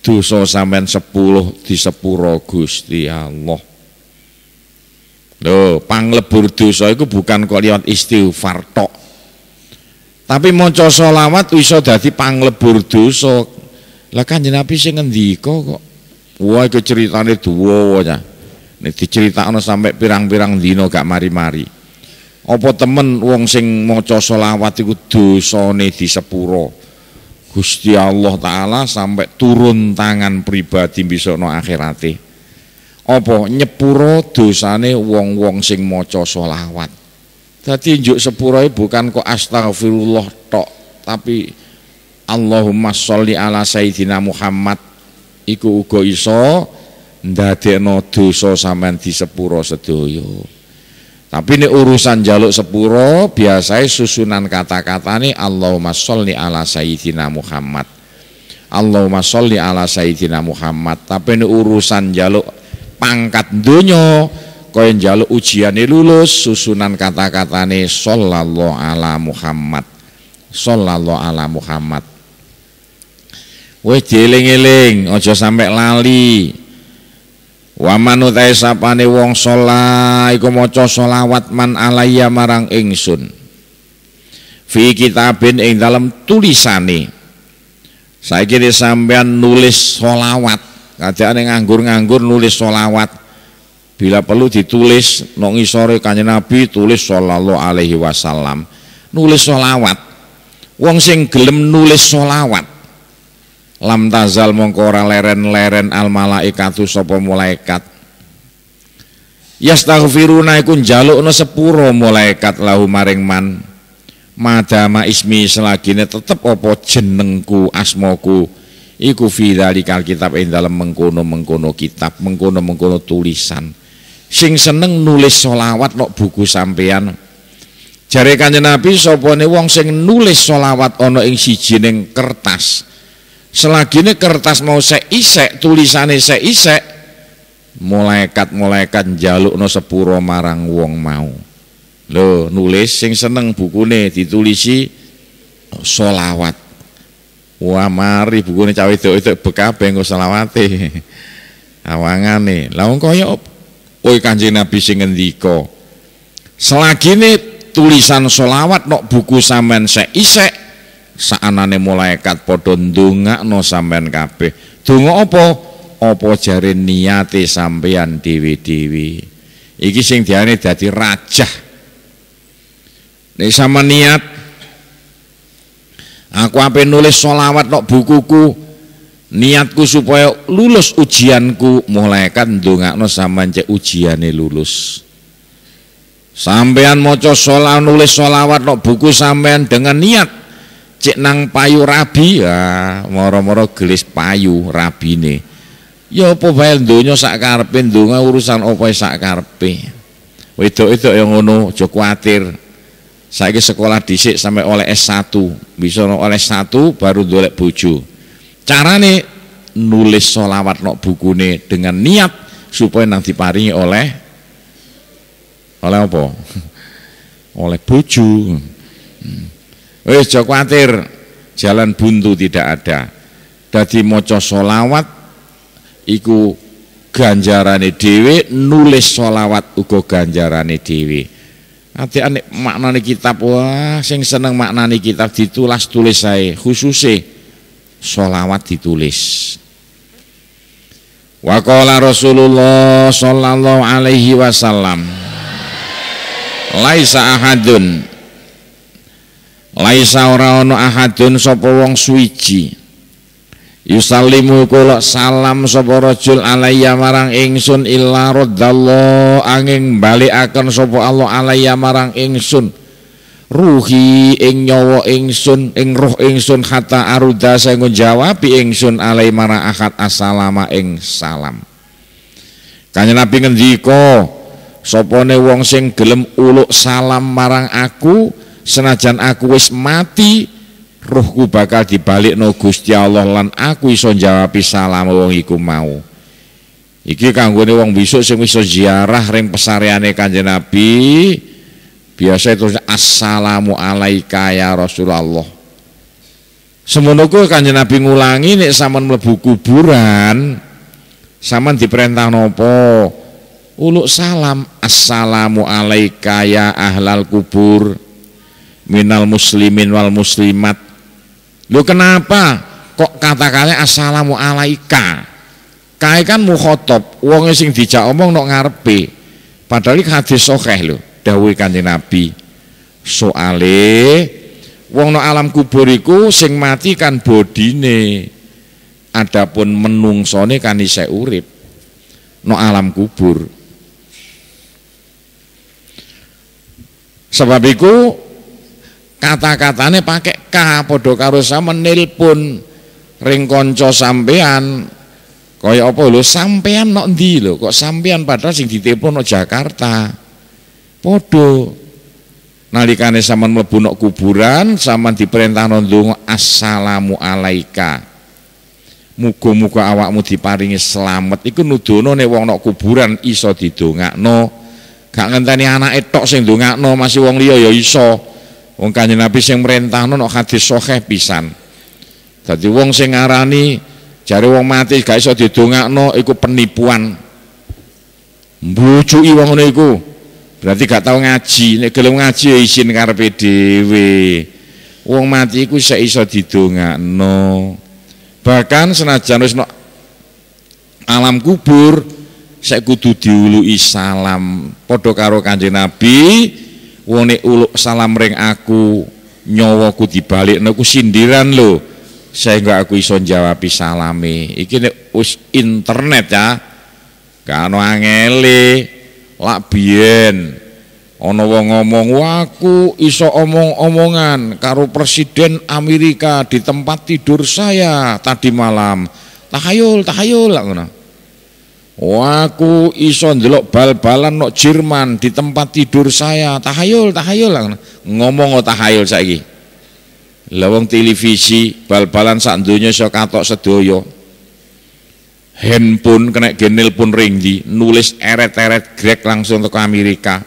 duso samen sepuluh di sepuro gusti Allah Lho, panglebur dosa iku bukan kok liwat istighfar tok. Tapi maca selawat iso dadi panglebur dosa. Lah Kanjeng Nabi sing ngendika kok. Wah, ke ceritane duwa ya. Nek diceritakno sampai pirang-pirang dino gak mari-mari. Apa temen wong sing maca selawat iku dosane disepuro. Gusti Allah taala sampai turun tangan pribadi besok no akhirate apa nyepuro dosane wong-wong sing maca sholawat jadi njuk sepuro e bukan kok astagfirullah tok tapi Allahumma sholli ala sayyidina Muhammad iku uga iso ndadekno dosa sampean sepuro sedoyo. tapi ini urusan jaluk sepuro biasanya susunan kata-kata ini Allahumma sholli ala sayyidina Muhammad Allahumma sholli ala sayyidina Muhammad tapi ini urusan jaluk pangkat kau yang jaluk ujiannya lulus susunan kata katanya sallallahu ala Muhammad sallallahu ala Muhammad weh dieling iling aja sampe lali wa manutai sapane wong solai iku maca sholawat man alaiya marang ingsun fi kitabin ing dalam saya saiki sampean nulis solawat kadang yang nganggur-nganggur nulis solawat bila perlu ditulis nongi sore kanya nabi tulis sallallahu alaihi wasallam nulis solawat wong sing gelem nulis solawat lam tazal mongkora leren-leren al malaikatu sapa malaikat yastaghfiruna jaluk no sepuro malaikat lahu maring man madama ismi selagine tetep opo jenengku asmoku iku fi dzalikal kitab ing dalem mengkono-mengkono kitab, mengkono-mengkono tulisan. Sing seneng nulis solawat nok buku sampean. Jare Kanjeng Nabi sapane wong sing nulis solawat ana ing sijining kertas. Selagine kertas mau seisek, tulisane seisek, malaikat-malaikat njalukno sepuro marang wong mau. Lho, nulis sing seneng bukune ditulisi solawat. Wah mari bukune cah wedok itu bekabeh engko selawate. Awangane. Lah wong kaya Kanjeng Nabi sing ngendika. Selagi ini tulisan solawat nok buku sampean se isek saanane malaikat padha ndongakno sampean kabeh. Donga apa? Apa jare niate sampean dewi-dewi Iki sing diane dadi rajah. Nek sama niat Aku apa nulis solawat nok bukuku niatku supaya lulus ujianku mulai kan no sama cek ujiane lulus sampean moco sholawat nulis sholawat nok buku sampean dengan niat cek nang payu rabi ya moro-moro gelis payu rabine ya apa bayan dunya sakarpe dunga urusan apa sak wedok itu yang ngono jok kuatir saya sekolah disik sampai oleh S1 bisa oleh S1 baru dolek bojo nih nulis solawat nok buku nih dengan niat supaya nanti paringi oleh oleh apa oleh bojo hmm. wis aja khawatir, jalan buntu tidak ada dadi moco solawat iku ganjarane dewi nulis solawat uga ganjarane dewi. Ati anik maknani kitab wah sing seneng maknani kitab ditulis tulis saya khususe solawat ditulis. Wakola Rasulullah Sallallahu Alaihi Wasallam Laisa ahadun Laisa ora ana ahadun sapa wong suwiji Yusallimu kula salam sapa rajul alayya marang ingsun illa raddallah angin balikaken sapa Allah alayya marang ingsun ruhi ing nyawa ingsun ing roh ingsun kata aruda saya jawab ingsun alai marang akad assalama ing salam kanya Nabi ngendiko sopone wong sing gelem uluk salam marang aku senajan aku wis mati Rohku bakal dibalik no Gusti Allah lan aku iso jawabi salam wong iku mau iki kanggone wong besok sing iso ziarah ring pesareane kanjeng Nabi biasa itu assalamu alaika ya Rasulullah semono ku kanjeng Nabi ngulangi nek sampean mlebu kuburan sampean diperintah nopo uluk salam assalamu alaika ya ahlal kubur minal muslimin wal muslimat Lo kenapa kok kata kata assalamu alaika? Kae kan mukhotob, wong sing dijak omong nok ngarepe. Padahal iki hadis sahih lho, dawuhe Kanjeng Nabi. Soale wong nok alam kubur iku sing mati kan bodine. Adapun menungsone kan isih urip. Nok alam kubur. Sebab iku kata-katane pakai K padha karo sama nelpon ring kanca sampean kaya apa lho sampean nok ndi lho kok sampean padahal sing ditelepon no Jakarta podo nalikane sama mlebu nok kuburan sampean diperintahno ndonga assalamu alaika muga-muga awakmu diparingi selamat iku nudono nek wong nok kuburan iso didongakno gak ngenteni anak etok sing ndongakno masih wong liya ya iso Wong Kanjeng Nabi sing merintahno nek hadis sahih pisan. Dadi wong sing ngarani jare wong mati gak iso didongakno iku penipuan. Mbujuki wong ngono iku. Berarti gak tau ngaji, nek gelem ngaji ya isin karepe dhewe. Wong mati iku sik iso didongakno. Bahkan senajan wis no alam kubur saya kudu diului salam padha karo kanjeng Nabi wong nek uluk salam ring aku nyawaku dibalik naku sindiran lho sehingga aku iso jawabi salami iki nek us internet ya kano angeli lak biyen ana wong ngomong waku iso omong-omongan karo presiden Amerika di tempat tidur saya tadi malam tahayul tahayul lak Waku iso ndelok bal-balan nok Jerman di tempat tidur saya. Tahayul, tahayul Ngomong o tahayul saiki. Lah wong televisi bal-balan sak donya iso katok sedaya. Handphone kena genel pun di, nulis eret-eret grek langsung ke Amerika.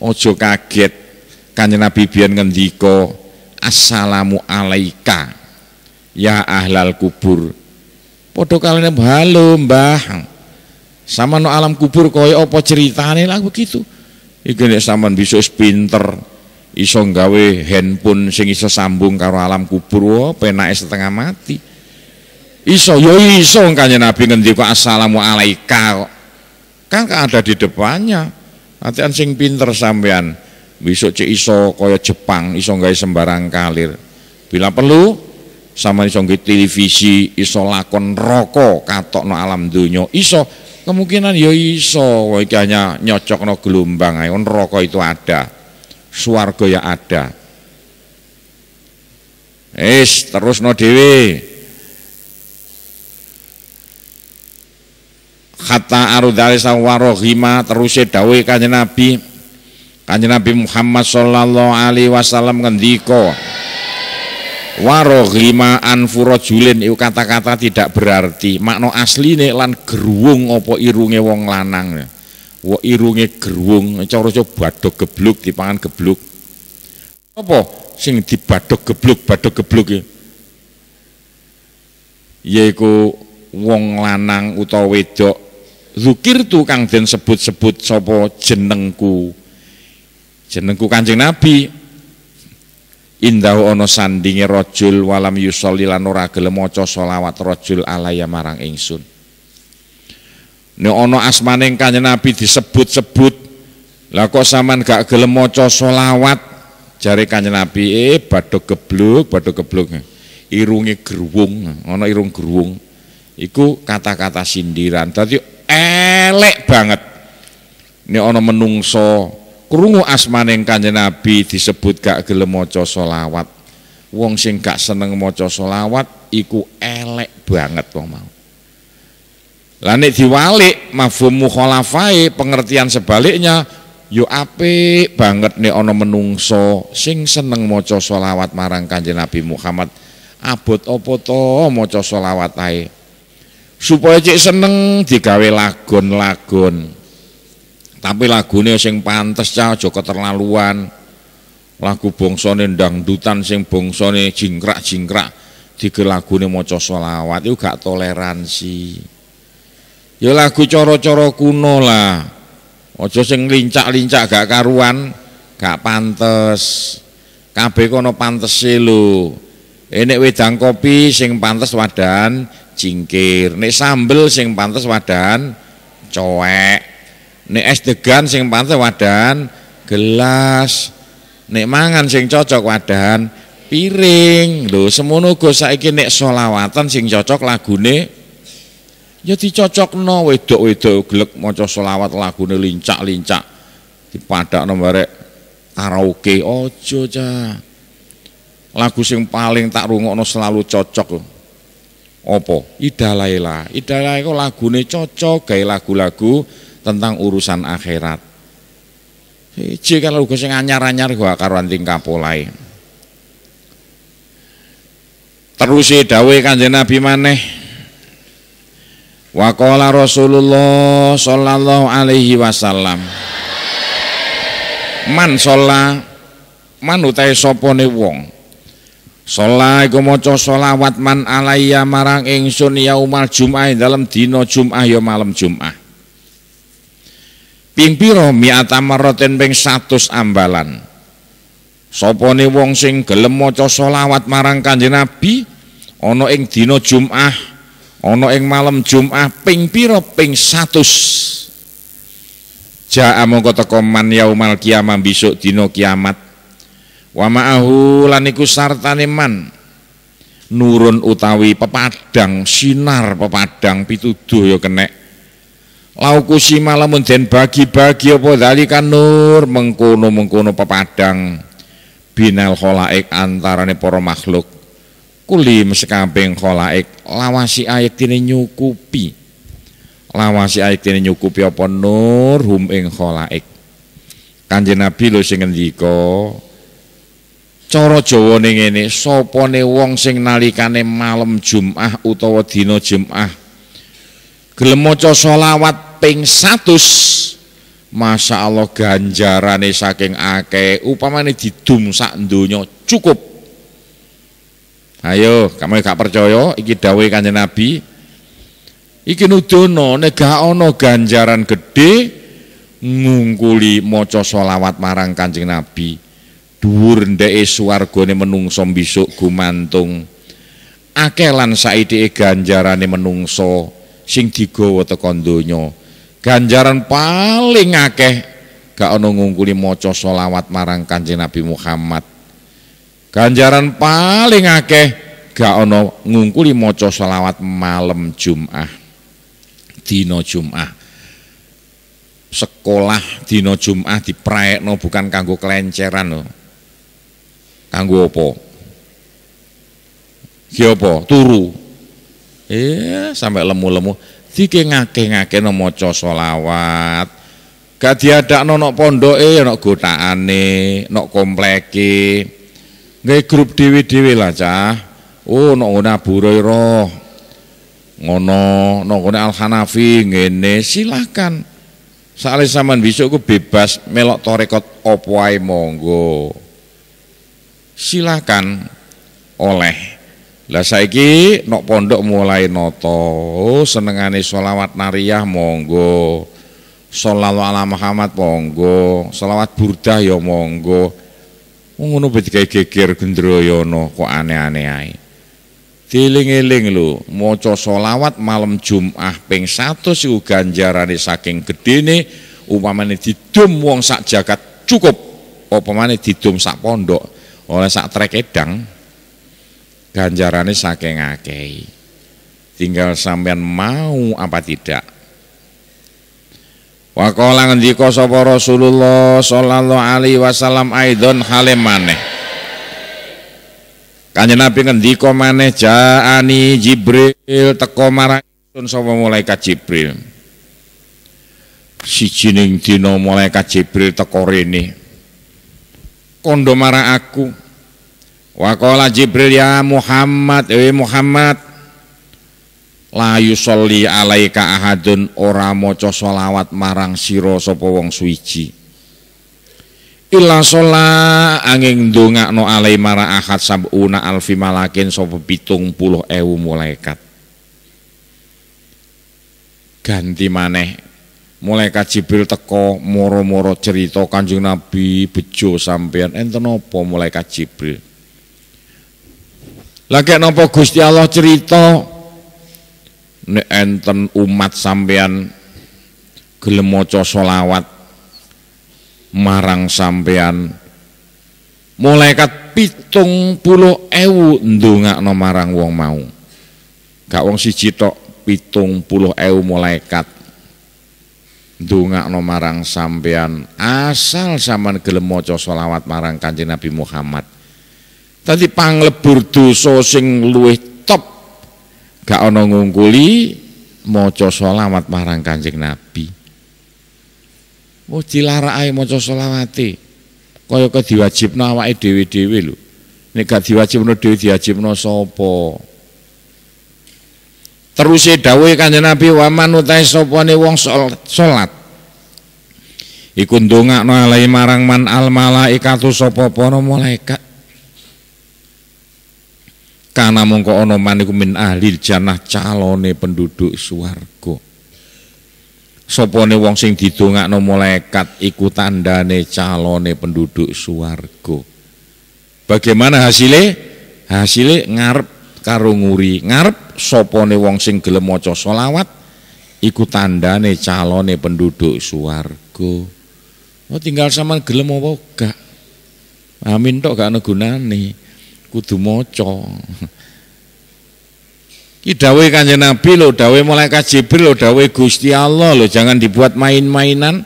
Ojo kaget. Kanjeng Nabi biyen ngendika, "Assalamu alaika ya ahlal kubur." Padha kalian halo Mbah sama no alam kubur kaya apa ceritane lah begitu iki nek sampean bisa pinter iso gawe handphone sing iso sambung karo alam kubur wo penake setengah mati iso yo ya iso kanya Nabi ngendika assalamu alaika kok kan ada di depannya nanti sing pinter sampean besok cek iso kaya Jepang iso nggak sembarang kalir bila perlu sama iso nggih televisi iso lakon roko katok no alam dunyo iso Kemungkinan ya iso iki hanya nyocokno gelombang ae neraka itu ada. Swarga ya ada. Es terus no dewi. Kata arudari sawarohima terusnya dawe kanjeng Nabi. Kanjeng Nabi Muhammad sallallahu alaihi wasallam ngendiko waroghima anfurojulin itu kata-kata tidak berarti makna asline lan geruwung opo irunge wong lanang wa irunge geruwung Coro-coro badhok gebluk dipangan gebluk opo sing dibadhok gebluk badhok gebluk yaiku wong lanang utawa wedok zukir tu kang den sebut-sebut sopo jenengku jenengku Kanjeng Nabi Indahu ono sandinge rojul walam yusolli lan ora gelem maca selawat rajul alaya marang ingsun. Nek ana asmane Kanjeng Nabi disebut-sebut, lah kok sampean gak gelem maca selawat? Jare Kanjeng Nabi, eh badhok gebluk, badhok gebluk. Irunge gerwung, ana irung gerwung. Iku kata-kata sindiran. Dadi elek banget. Nek ana menungso krungu asmaning Kanjeng Nabi disebut gak gelem maca selawat. Wong sing gak seneng maca selawat iku elek banget wong mau. Lah nek diwalik mafhum mukhalafae pengertian sebaliknya yo apik banget nek ana menungso sing seneng maca selawat marang Kanjeng Nabi Muhammad abot apa to maca selawat ae. Supaya cek seneng digawe lagon-lagon tapi lagune sing pantes cah aja keterlaluan lagu bangsane dangdutan sing bangsane jingkrak-jingkrak dige lagune maca selawat iku gak toleransi ya lagu cara-cara kuno lah aja sing lincak-lincak gak karuan gak pantes kabeh kono pantese lho enek wedang kopi sing pantes wadan cingkir nek sambel sing pantes wadan coek nek es degan sing pantai wadan gelas nek mangan sing cocok wadan piring lho semono go saiki nek solawatan sing cocok lagune ya dicocokno wedok-wedok gelek maca selawat lagune lincak-lincak dipadakno barek karaoke aja cah lagu sing paling tak rungokno selalu cocok opo idalaila idalaila kok lagune cocok gawe lagu-lagu tentang urusan akhirat. Iji kalau gue sing anyar-anyar gue karuan tingkah polai. Terus e dawe kanjeng Nabi maneh. Wakola Rasulullah Sallallahu Alaihi Wasallam. Man sholat man utai sopone wong gue iku maca sholawat man alaiya marang ingsun yaumal Jum'at dalam dina jum'ah ya malam jum'ah ping pira mi'ata marratin ping 100 ambalan sapane wong sing gelem maca marang kanjeng Nabi ana ing dino jumah, ono ing malam jumah ping piro ping 100 ja mongko teka man yaumal kiamah besok dina kiamat wa ma'ahu laniku iku sartane man nurun utawi pepadang sinar pepadang pituduh ya kenek laukusima lamun den bagi-bagi apa dalikan nur mengkono-mengkono pepadang binal kholaik antarane para makhluk kuli sekamping kholaik lawasi ayat dine nyukupi lawasi ayat dine nyukupi apa nur hum ing kholaik kanji nabi lo sing ngendiko coro jawa ning ini sopone wong sing nalikane malam jum'ah utawa dino jum'ah gelem maca selawat kaping satus Masya Allah ganjarane saking ake upamane didum sak donya cukup ayo kamu gak percaya iki dawe kanjeng nabi iki nudono nek gak ganjaran gede ngungkuli maca sholawat marang kanjeng nabi dhuwur ndeke suwargane menungso besok gumantung akelan saidike ganjarane menungso sing digawa teko donya ganjaran paling akeh gak ono ngungkuli moco solawat marang Kanjeng Nabi Muhammad. Ganjaran paling akeh gak ono ngungkuli moco solawat malam jum'ah dino jum'ah Sekolah dino Jum'ah di no bukan kanggo kelenceran no Kanggo opo Ki apa? Turu. Eh, iya, sampai lemu-lemu. Dadi ki ngake ngake no maca selawat. Gak no nok pondoke, nok gothakane, nok kompleke. Nggih grup dhewe-dhewe lah cah. Oh nok ngene Abu Ngono, nok ngene Al-Hanafi ngene, silakan. Sale saman besok ku bebas melok torekot opo monggo. Silakan oleh Lah saiki nok pondok mulai noto senengane sholawat nariyah monggo. Sholawat ala Muhammad monggo, sholawat burdah ya monggo. Ngono be dikai geger gendroyono kok aneh-aneh ae. Diling-iling lho, maca sholawat malam Jum'ah ping satu si ganjarane saking gede nih, upamane didum wong sak jagat cukup, upamane didum sak pondok, oleh sak trek edang, Ganjarannya saking akeh tinggal sampean mau apa tidak wa qala ngendika sapa Rasulullah sallallahu alaihi wasallam aidon Halemane Kanya Nabi ngendika maneh jaani Jibril teko marang sapa malaikat Jibril sijining dina malaikat Jibril teko rene kondo marang aku Wakola Jibril ya Muhammad, eh Muhammad. La yusolli alaika ahadun ora co solawat marang siro sopo wong suici. Ila sola angin no alai mara ahad sabuna alfi malakin sopo pitung puluh ewu mulaikat. Ganti maneh malaikat Jibril teko moro-moro cerita Kanjeng Nabi bejo sampean enten apa malaikat Jibril lagi nopo Gusti Allah cerita nek enten umat sampean gelem solawat solawat marang sampean malaikat pitung puluh ewu no marang wong mau gak wong si cito pitung puluh ewu malaikat no marang sampean asal sampean gelem solawat solawat marang Kanjeng Nabi Muhammad Tadi panglebur dosa sing luwih top gak ana ngungkuli maca selawat marang Kanjeng Nabi. Wah dilarake maca selawate. Kaya kediwajibno awake dhewe-dhewe lho. Nek gak diwajibno dhewe diwajibno sapa? Teruse dawuhe Kanjeng Nabi wa manutae sapane wong salat. Iku ndongakno alai marang man al malaikatu sapa para malaikat. Karena mongko ono maniku min ahli jannah calone penduduk suwargo, Sopone wong sing no malaikat iku tandane calone penduduk suwargo. Bagaimana hasilnya? Hasilnya ngarep karunguri nguri. Ngarep sopone wong sing gelem maca selawat iku tandane calone penduduk suwargo. Oh tinggal sama gelem apa gak? Amin tok gak ana gunane kudu moco Ki dawe kanjeng Nabi lo, dawe malaikat Jibril lo, dawe Gusti Allah lo, jangan dibuat main-mainan.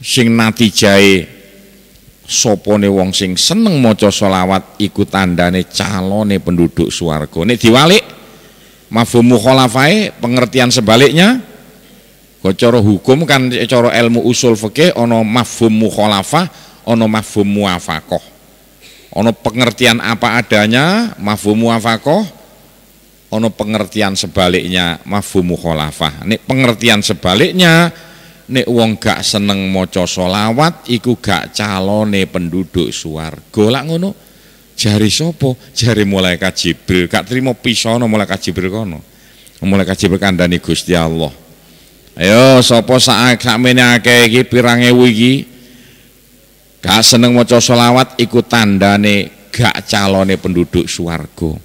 Sing nati natijae sopone wong sing seneng moco solawat iku tandane calone penduduk suargo ne diwalik mafumu kholafai pengertian sebaliknya kocoro hukum kan cara ilmu usul fikih ono mafumu mukhalafah ono mafumu afakoh ono pengertian apa adanya mafumu afakoh. ono pengertian sebaliknya mafumu kholafah nek pengertian sebaliknya nek wong gak seneng maca solawat iku gak calone penduduk suar. Golak ngono jari sopo jari mulai kajibril gak terima pisono mulai kajibril kono mulai kajibril kandani Gusti Allah ayo sopo sak kami akeh iki pirang ewu iki Gak seneng maca selawat iku tandane gak calone penduduk swarga.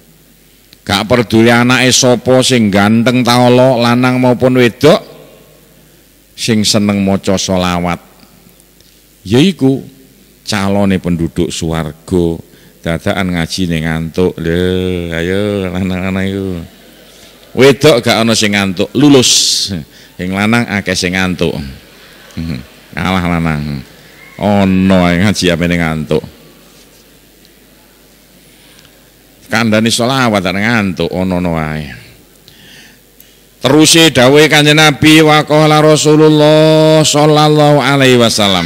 Gak peduli anake sapa sing ganteng ta ala lanang maupun wedok sing seneng maca selawat yaiku calone penduduk swarga. ngaji ngajine ngantuk. Lho, ayo lanang-lanang iku. Wedok gak ana sing ngantuk, lulus. Sing lanang akeh sing ngantuk. Kalah lanang. Ono oh, ngaji amene ngantuk. Kandani selawat ngantuk ono-ono noai terusi dawe kanji Nabi wa Rasulullah sallallahu alaihi wasallam.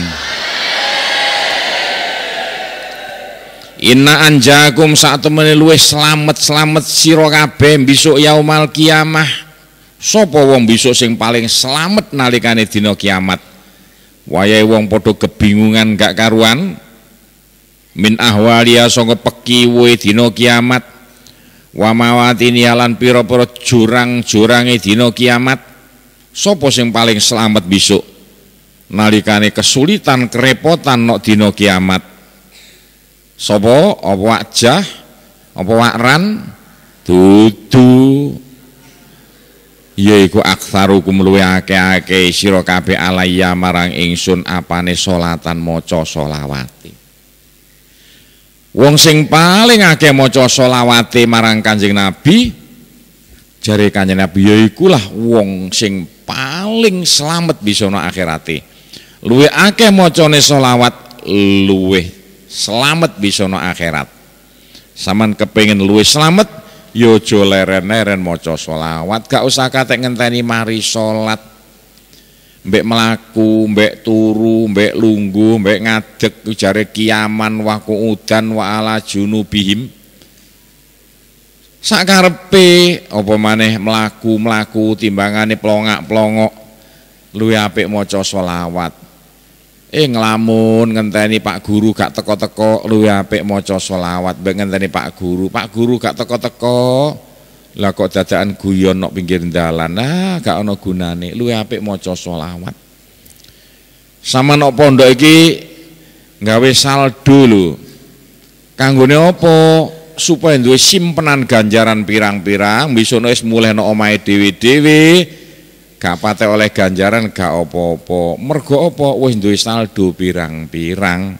Inna anjakum saat temene selamat, selamat sirokabe sira besok yaumal kiamah. sopowong wong besok sing paling selamat nalikane dino kiamat? wayahe wong padha kebingungan gak karuan min ahwalia peki woi dino kiamat wamawati nialan piro piro jurang jurangi dino kiamat sopo sing paling selamat besok nalikane kesulitan kerepotan nok dino kiamat sopo apa wajah apa wakran dudu yaiku aksaru kumluwe ake-ake sira kabeh alayya marang ingsun apane salatan maca shalawati wong sing paling akeh maca shalawati marang kanjeng nabi jare kanjeng nabi yaiku lah wong sing paling selamat bisa ana akhirate luwe akeh macane shalawat luwe selamat bisa ana akhirat saman kepengin luwe selamat yojo leren-leren maca sholawat gak usah katek ngenteni mari sholat mbek melaku, mbek turu, mbek lunggu, mbek ngadek ujare kiaman waku udan wa ala Bihim. sakarepe apa maneh melaku-melaku timbangane plongak-plongok luwi apik maca sholawat eh ngelamun ngenteni Pak Guru gak teko-teko lu ya, apik maca selawat mbek ngenteni Pak Guru Pak Guru gak teko-teko lah kok dadakan guyon nok pinggir dalan nah gak ana gunane lu ya, apik maca selawat sama nok pondok iki nggawe saldo lho kanggone apa supaya duwe simpenan ganjaran pirang-pirang besok wis mulai nok omahe dewi gak oleh ganjaran gak opo-opo mergo opo wis duwe saldo pirang-pirang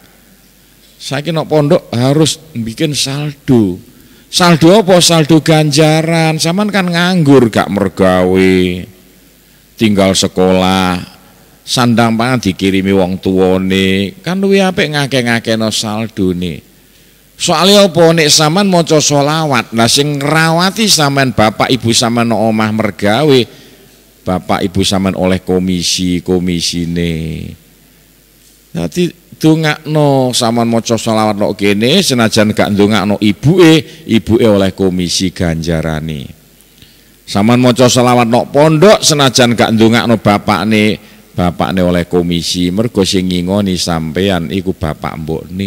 saiki nok pondok harus bikin saldo saldo opo saldo ganjaran saman kan nganggur gak mergawe tinggal sekolah sandang pangan dikirimi wong tuwone kan luwi apik ngakeh saldo nih. soalnya apa nek sampean maca selawat nah sing ngrawati sampean bapak ibu no omah mergawe Bapak Ibu saman oleh komisi komisi komisine. Nanti no saman maca selawat no kene senajan gak dongakno Ibu ibuke oleh komisi Ganjarani. Saman maca selawat no pondok senajan gak dongakno Bapak bapakne oleh komisi mergo sing ngingoni sampean iku bapak ni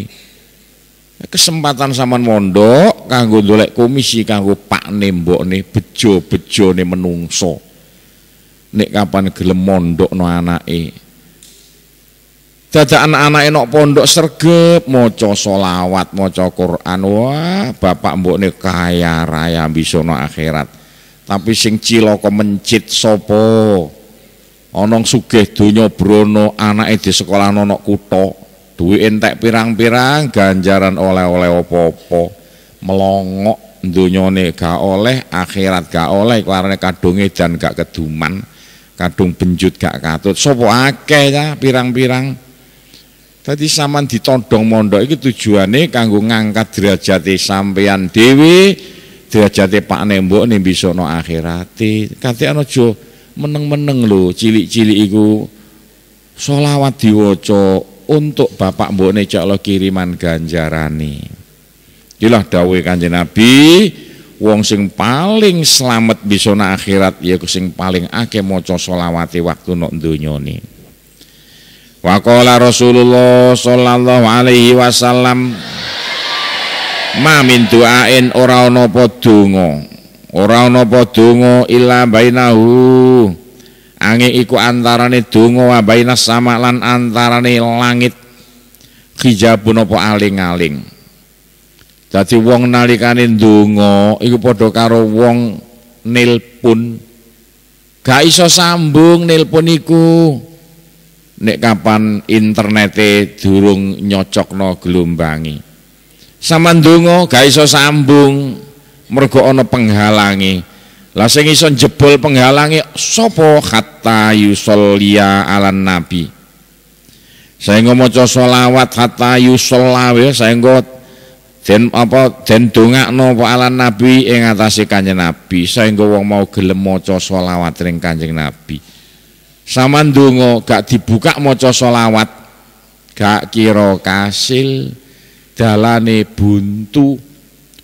kesempatan saman mondok kanggo dolek komisi kanggo pak nembok nih bejo bejo nih menungso nek kapan gelem anak e, dadak anak anak enok pondok sergep maca selawat maca Quran wah bapak mbok nek kaya raya bisa no akhirat tapi sing ciloko mencit sopo, onong sugeh donya brono anak di sekolah nonok kuto, duit entek pirang-pirang ganjaran oleh-oleh opo-opo melongok nek gak oleh akhirat gak oleh klarane kadungi dan gak keduman kadung benjut gak katut sapa akeh ta pirang-pirang tadi saman ditodong mondok iki nih, kanggo ngangkat derajate sampean Dewi, derajate Pak Nembok nih, bisa no akhirat kate ano jo meneng-meneng lho cilik-cilik iku solawat diwoco untuk bapak nih, cak kiriman ganjarani Inilah Dawe Kanjeng Nabi, wong sing paling slamet bisona akhirat ya sing paling akeh maca selawate waktu nok donyane waqala Rasulullah sallallahu alaihi wasallam ma min duain ora ana apa donga ora ana apa donga illa bainahu ange iku antarane donga wa bainas sama lan antarane langit hijabun apa aling-aling Dadi wong nalikane ndonga iku padha karo wong nelpon. Gak iso sambung nelpon iku. Nek kapan internete durung nyocokno gelombangi. Sama ndonga gak iso sambung mergo ana penghalangi. Lah sing iso jebol penghalangi sapa hatta ala nabi. Saya ngomong cok solawat hatta saya ngomong Jen apa jen dongakno nopo ala nabi ing atase Kanjeng Nabi saengga wong mau gelem maca selawat ring Kanjeng Nabi. Saman ndonga gak dibuka maca selawat gak kira kasil dalane buntu.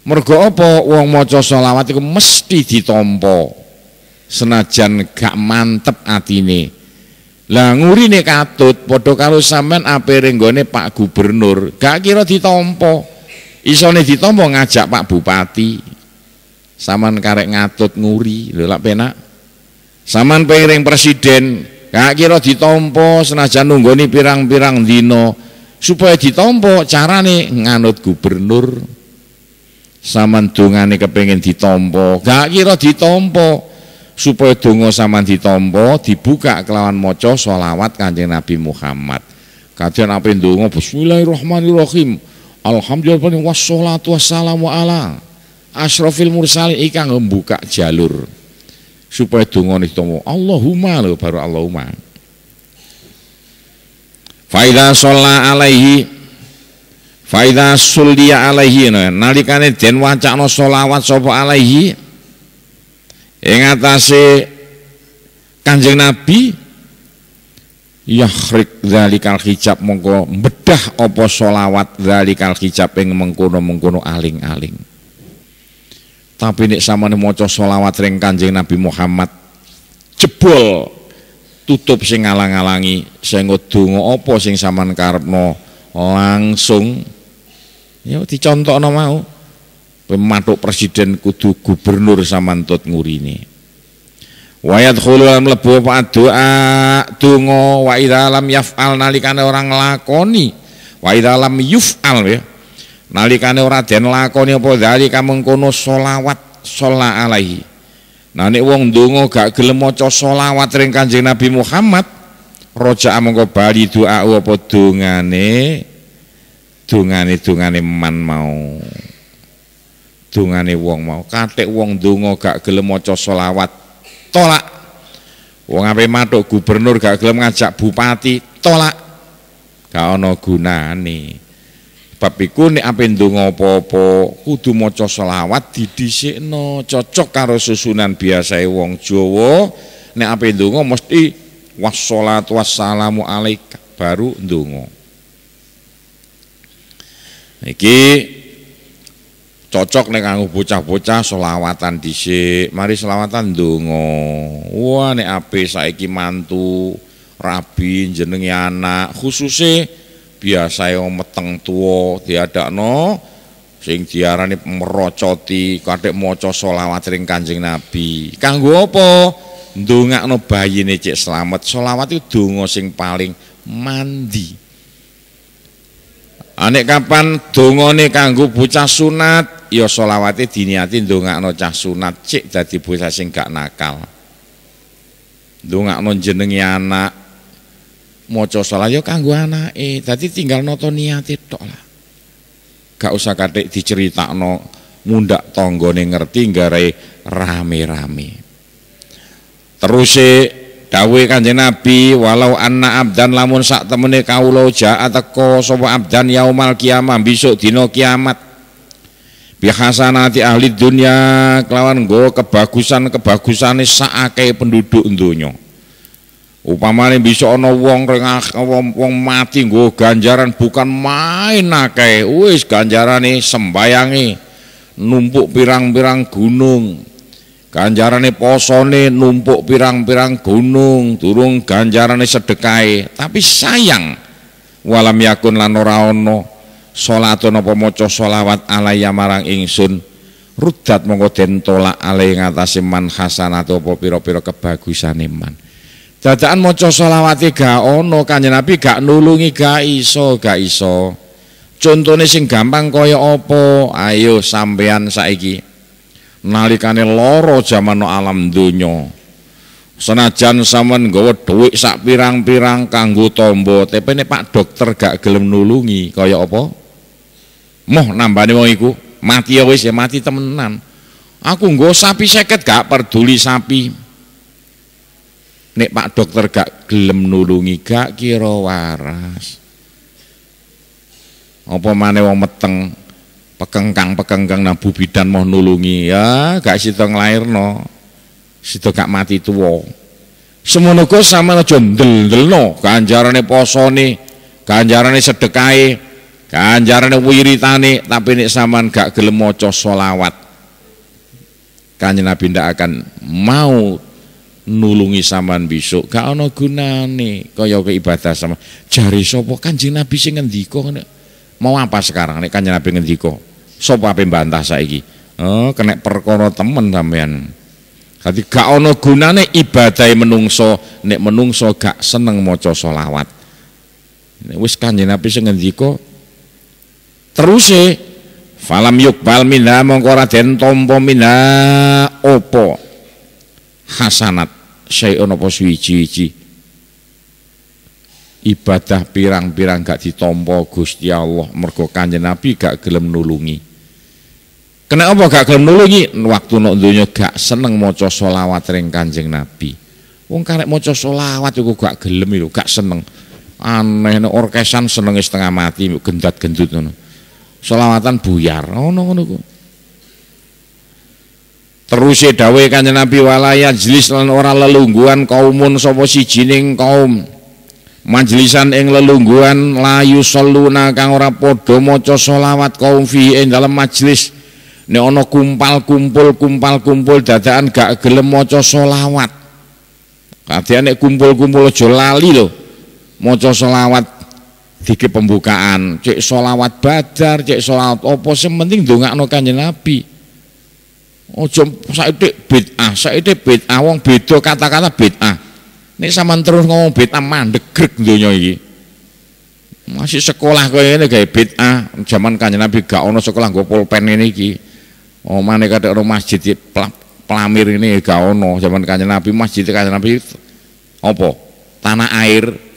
Mergo apa wong maca selawat iku mesti ditampa. Senajan gak mantep atine. Lah ngurine katut padha karo sampean ape renggone Pak Gubernur gak kira ditampa isone ditompo ngajak Pak Bupati saman karek ngatut nguri lho lak penak saman pengiring presiden gak kira ditompo senajan nunggoni pirang-pirang dino supaya cara carane nganut gubernur saman dongane kepengin ditompo, gak kira ditompo supaya donga saman ditompo dibuka kelawan moco sholawat Kanjeng Nabi Muhammad kajen apa yang donga bismillahirrahmanirrahim Alhamdulillah wassalatu wassalamu ala asrofil mursalin ikan membuka jalur supaya dungane tomo Allahumma lho baru Allahumma Faida sholat alaihi Faida sulia alaihi nalikane den wacana sholawat sopa alaihi ingatasi Kanjeng Nabi yahrik dzalikal hijab mongko bedah opo solawat dzalikal hijab yang mengkono-mengkono aling-aling tapi nek samane maca solawat ring Kanjeng Nabi Muhammad jebol tutup sing alang-alangi sing donga opo sing saman karepno langsung ya no mau pematuk presiden kudu gubernur saman samantut nih wa yadkhulu lam lebu apa doa donga wa idza lam yaf'al nalikane orang lakoni wa idza lam yuf'al ya nalikane ora den lakoni apa kamu kono selawat sholla alaihi nah nek wong donga gak gelem maca selawat ring Kanjeng Nabi Muhammad roja mongko bali doa apa dongane dongane dongane man mau dongane wong mau katik wong donga gak gelem maca selawat tolak wong ape matuk gubernur gak gelem ngajak bupati tolak gak ana gunane bab iku nek ape ndonga apa-apa kudu maca selawat didhisikno cocok karo susunan biasae wong Jawa nek ape ndonga mesti wassalatu wassalamu alaika baru ndonga iki cocok nek kanggo bocah-bocah selawatan dhisik. Mari selawatan donga. Wah nek ape saiki mantu rabi jenenge anak khususe biasae wong meteng tuwa diadakno sing diarani merocoti kadek maca selawat ring Kanjeng Nabi. Kanggo apa? Ndongakno bayine cek selamat. Selawat itu donga sing paling mandi. Anek ah, kapan dongone kanggo bocah sunat ya solawate diniati no cah sunat cek dadi bocah sing gak nakal ndongakno jenenge anak maca salat ya kanggo eh tadi tinggal noto niate tok lah gak usah katik diceritakno tonggo tanggane ngerti gawe rame-rame terus Dawei Kanjeng Nabi walau anna abdan lamun sak temene kaula ja'a teko sapa abdan yaumal kiamat besok dino kiamat bihasanati ahli dunia kelawan go kebagusan kebagusane saake penduduk donya upamane bisa ono wong ring ah, wong mati go ganjaran bukan main akeh wis nih sembayangi numpuk pirang-pirang gunung ganjarane posone numpuk pirang-pirang gunung ganjaran ganjarane sedekai. tapi sayang walam yakun lan ora salaton apa maca selawat alaiya marang ingsun rudat monggo den tolak alai ing atase man hasanat apa pira-pira kebagusane man dadakan maca selawate gak ono kanjeng nabi gak nulungi gak iso gak iso contone sing gampang kaya apa ayo sampean saiki nalikane loro jaman no alam donya senajan sampean nggawa dhuwit sak pirang-pirang kanggo tombo tapi nek pak dokter gak gelem nulungi kaya apa Moh nambane wong iku, mati ya wis ya mati temenan. Aku nggo sapi seket gak peduli sapi. Nek Pak dokter gak gelem nulungi gak kira waras. Apa mana wong meteng pekengkang pekengkang nabu bidan mau nulungi ya gak situ ngelahir no gak mati tuwo semua sama no jom del ganjarane poso nih ganjarane sedekai Ganjarane wiritane tapi nek sampean gak gelem maca selawat. Kanjeng Nabi ndak akan mau nulungi sampean besok gak ana gunane kaya ibadah sama jari sapa Kanjeng Nabi sing ngendika mau apa sekarang nek Kanjeng Nabi ngendika sapa ape bantah saiki oh kena perkara temen sampean dadi gak ana gunane ibadah menungso nek menungso gak seneng maca selawat wis Kanjeng Nabi sing ngendika Terus teruse falam yukbal minha mongko den tampa mina opo hasanat syai'un apa suwiji wici ibadah pirang-pirang gak ditompo Gusti Allah mergo kanjeng Nabi gak gelem nulungi Kena apa gak gelem nulungi? Waktu nok donya gak seneng maca selawat ring Kanjeng Nabi. Wong karek maca selawat iku gak gelem lho, gak seneng. Aneh nek orkesan seneng setengah mati gendat-gendut ngono selawatan buyar ngono ngono ku terus dawuhe kanjeng Nabi walaya jelis lan ora lelungguan kaumun sapa sijining kaum majlisan ing lelungguhan layu soluna kang ora padha maca selawat kaum fi ing dalam majlis ne ana kumpal kumpul kumpal kumpul dadaan gak gelem maca selawat kadhean kumpul-kumpul aja lali lho maca selawat dikit pembukaan cek solawat badar cek solawat opo sing penting dong dongakno kanjeng Nabi ojo saiki bid'ah itu bid'ah wong bedo kata-kata bid'ah Nih saman terus ngomong bid'ah man degrek donya ini. masih sekolah kaya ini gawe bid'ah zaman kanjeng Nabi gak ono sekolah gue pulpen ini ki. Oh, omane kata orang masjid pelamir ini gak ono zaman kanjeng Nabi masjid kanjeng Nabi opo tanah air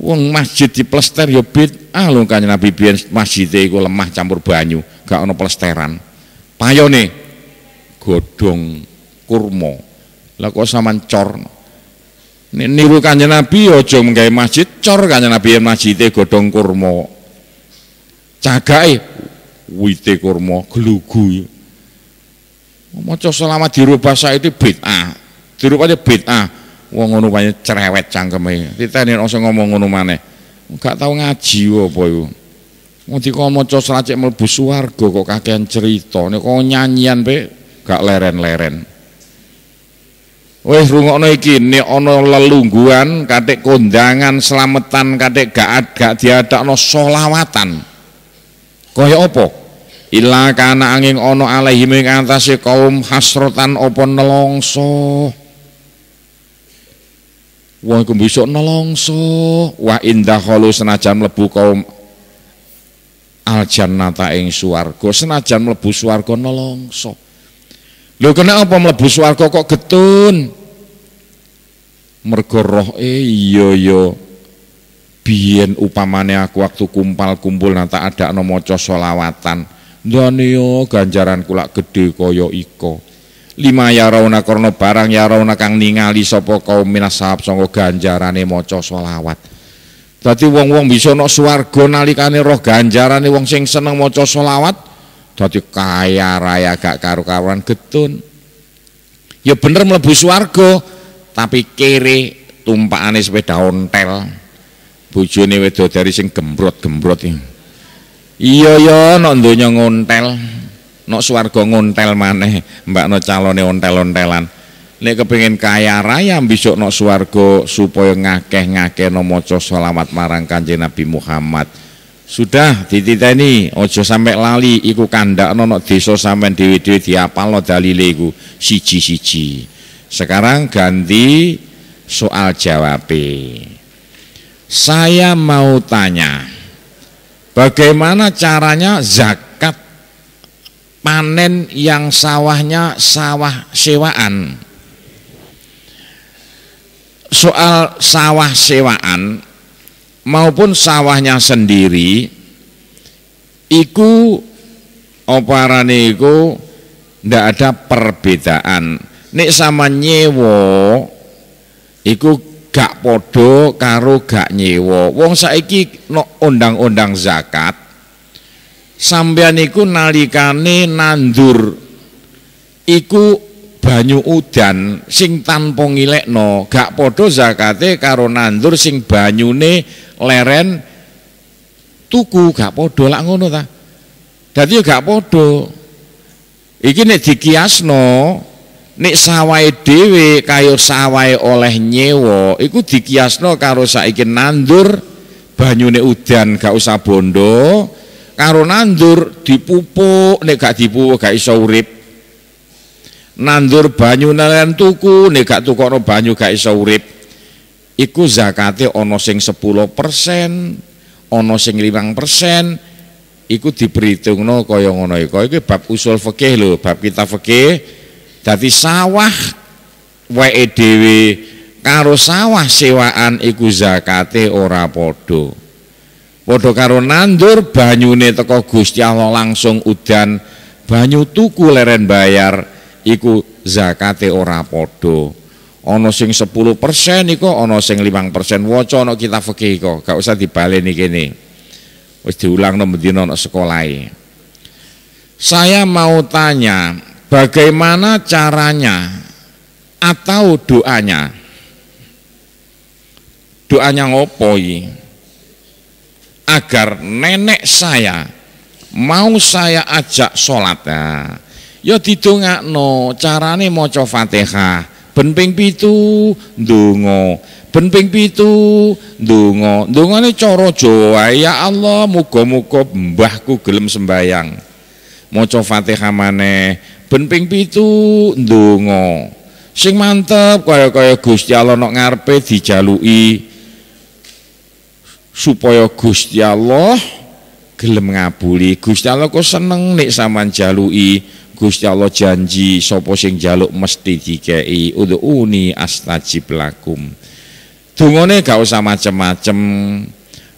Wong masjid di plester ya bid ah lu kanjeng Nabi biyen masjid iku lemah campur banyu, gak ono plesteran. Payone godhong kurma. Lah kok sampean cor. Niru kanjeng Nabi aja menggawe masjid cor kanjeng Nabi masjide godhong kurma. Cagake wite kurma gelugu. Maca selama dirubah saiki bid'ah. Dirubahnya ah wong ngono wae cerewet cangkeme titene ora ngomong ngono maneh gak tau ngaji apa iku wong dikomaca slacik mlebu swarga kok kakean cerita nek kok nyanyian pe gak leren-leren Wes rungokno iki nek ana lelungguhan katik kondangan selametan, katik gak gak diadakno selawatan kaya apa ila kana angin ana alaihim ing atase kaum hasrotan apa nelongso Wong iku nolongso. Wah indah holus senajan mlebu kaum al jannata ing swarga senajan mlebu swarga nolongso. Lho kena apa mlebu swarga kok getun? Mergo e iya ya biyen upamane aku waktu kumpal-kumpul nata ada maca selawatan. Ndane ganjaran kula gedhe kaya iko lima ya korno barang ya kang ningali sopo kaum minas sahab songo ganjarane maca solawat. dadi wong-wong bisa nok swarga nalikane roh ganjarane wong sing seneng maca solawat. dadi kaya raya gak karu-karuan getun ya bener melebu swarga tapi kere tumpakane sepeda ontel wedo dari sing gembrot-gembrot iya ya nok donya ngontel nok suwargo ngontel maneh mbak no calone ontel-ontelan nek kepingin kaya raya besok nok suwargo supaya ngakeh-ngakeh no moco selamat marang Kanjeng Nabi Muhammad sudah dititeni ojo sampai lali iku kandak deso desa dewi dewi diapal no dalile iku siji-siji sekarang ganti soal jawab saya mau tanya bagaimana caranya zakat panen yang sawahnya sawah sewaan soal sawah sewaan maupun sawahnya sendiri iku oparane iku ndak ada perbedaan nek sama nyewo iku gak podo karo gak nyewo wong saiki no undang-undang zakat sampeyan iku nalikane nandur iku banyu udan sing tanpa ngilekno gak padha zakate karo nandur sing banyune leren tuku gak padha lak ngono ta dadi gak padha iki nek dikiasno nek sawahe dhewe kaya sawahe oleh nyewa iku dikiasno karo saiki nandur banyune udan gak usah bondo karo nandur dipupuk nek gak dipupuk gak iso urip nandur banyu nelayan tuku nek gak tukono banyu gak iso urip iku zakate ono sing 10% ono sing 5% iku diperhitungno kaya ngono iku iku bab usul fikih lho bab kita fikih dadi sawah wae dhewe karo sawah sewaan iku zakate ora padha Podo karo nandur banyune teko Gusti Allah langsung udan, banyu tuku leren bayar iku zakate ora podo ono sing 10% iku ono sing 5% waca ono kita fikih iku, gak usah dibaleni kene. Wis diulangno mendina nono sekolah Saya mau tanya, bagaimana caranya atau doanya? Doanya ngopo iki? agar nenek saya mau saya ajak sholat nah, ya ya no carane moco Fatihah benping pitu dungo benping pitu dungo dungo ini coro Jawa ya Allah muga-muga mbahku gelem sembayang moco Fatihah mana benping pitu dungo sing mantep kaya-kaya Gusti Allah nok ngarpe dijalui supaya Gusti Allah gelem ngabuli Gusti Allah kok seneng nek sampean jaluki Gusti Allah janji sapa sing jaluk mesti dikei udhuni astajib lakum dungane gak usah macem-macem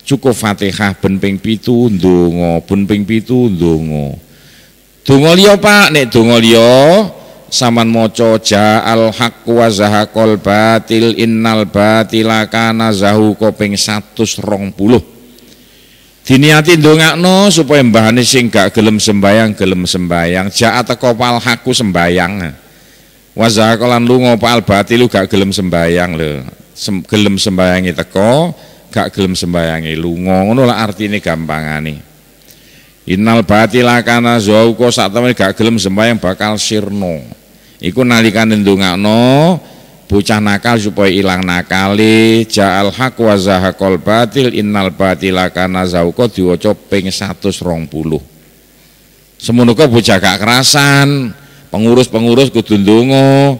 cukup Fatihah ben ping 7 ndonga ben ping 7 ndonga donga liya Pak nek donga liya saman moco al haq wa zahaqal batil innal batila kana zahu koping puluh. diniati ndongakno supaya mbahane sing gak gelem sembayang gelem sembayang ja ata kopal haku sembayang wa zahaqal lunga pal batilu gak gelem sembayang le. Sem gelem sembayangi teko gak gelem sembayangi lu ngono lah gampang ini Innal batila kana zauqa sak temen gak gelem sembahyang bakal sirno iku nalikane ndongakno bocah nakal supaya ilang nakali ja'al haq wa zahaqal batil innal batila kana zauqa diwaca ping 120 semono kok bocah gak kerasan pengurus-pengurus kudu ndonga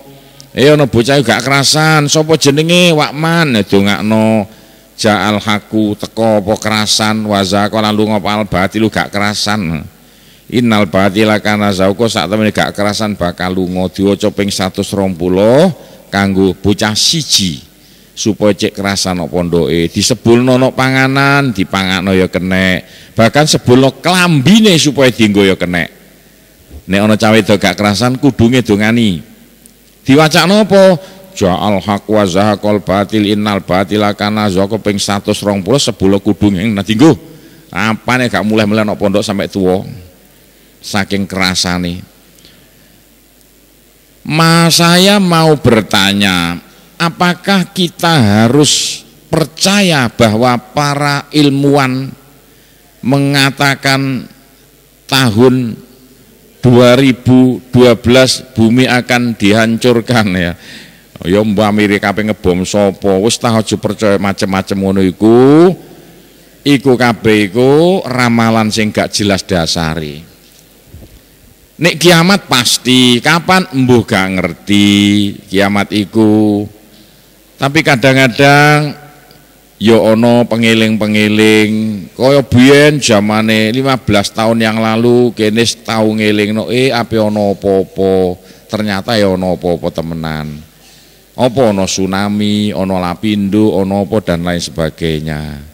eh ana bocah gak kerasan sapa jenenge wakman dongakno ja'al haqu teko apa kerasan wa zahaqal lunga al batilu gak kerasan Innal batila kana zauko sak temen gak kerasan bakal lunga diwaca ping 120 kanggo bocah siji supaya cek kerasan nok pondoke disebulno nok panganan dipangakno ya kene, bahkan sebulno klambine supaya dienggo ya kene, ne ono cawe itu gak kerasan kudunge dongani diwacakno apa ja'al haq wa zahaqal batil innal batila kana zauqa ping 120 sebulo kudung ing nah apa apane gak mulai-mulai nok pondok sampai tuwa saking kerasa nih, Ma saya mau bertanya, apakah kita harus percaya bahwa para ilmuwan mengatakan tahun 2012 bumi akan dihancurkan ya. Ya Mbak Amerika pe ngebom sopo wis ta aja percaya macam macem ngono iku. Iku kabeh iku ramalan sing gak jelas dasari. Nek kiamat pasti, kapan embuh gak ngerti kiamat iku. Tapi kadang-kadang yo ya ono pengeling pengiling Koyo biyen zamane 15 tahun yang lalu kene tau no eh ape ono apa-apa. Ternyata ya ono apa-apa temenan. Apa ono tsunami, ono lapindo, ono apa dan lain sebagainya.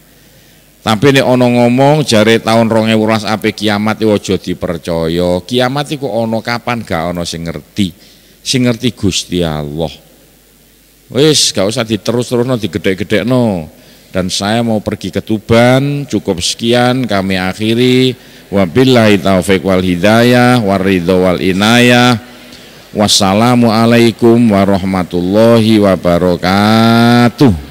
Tapi ini ono ngomong tahun ronge uras ape kiamat ojo dipercaya. Kiamat itu ono kapan gak ono sing ngerti. Sing ngerti Gusti Allah. Wis gak usah diterus gede gede no. Dan saya mau pergi ke Tuban, cukup sekian kami akhiri. Wabillahi taufiq wal hidayah waridho wal inayah. Wassalamualaikum warahmatullahi wabarakatuh.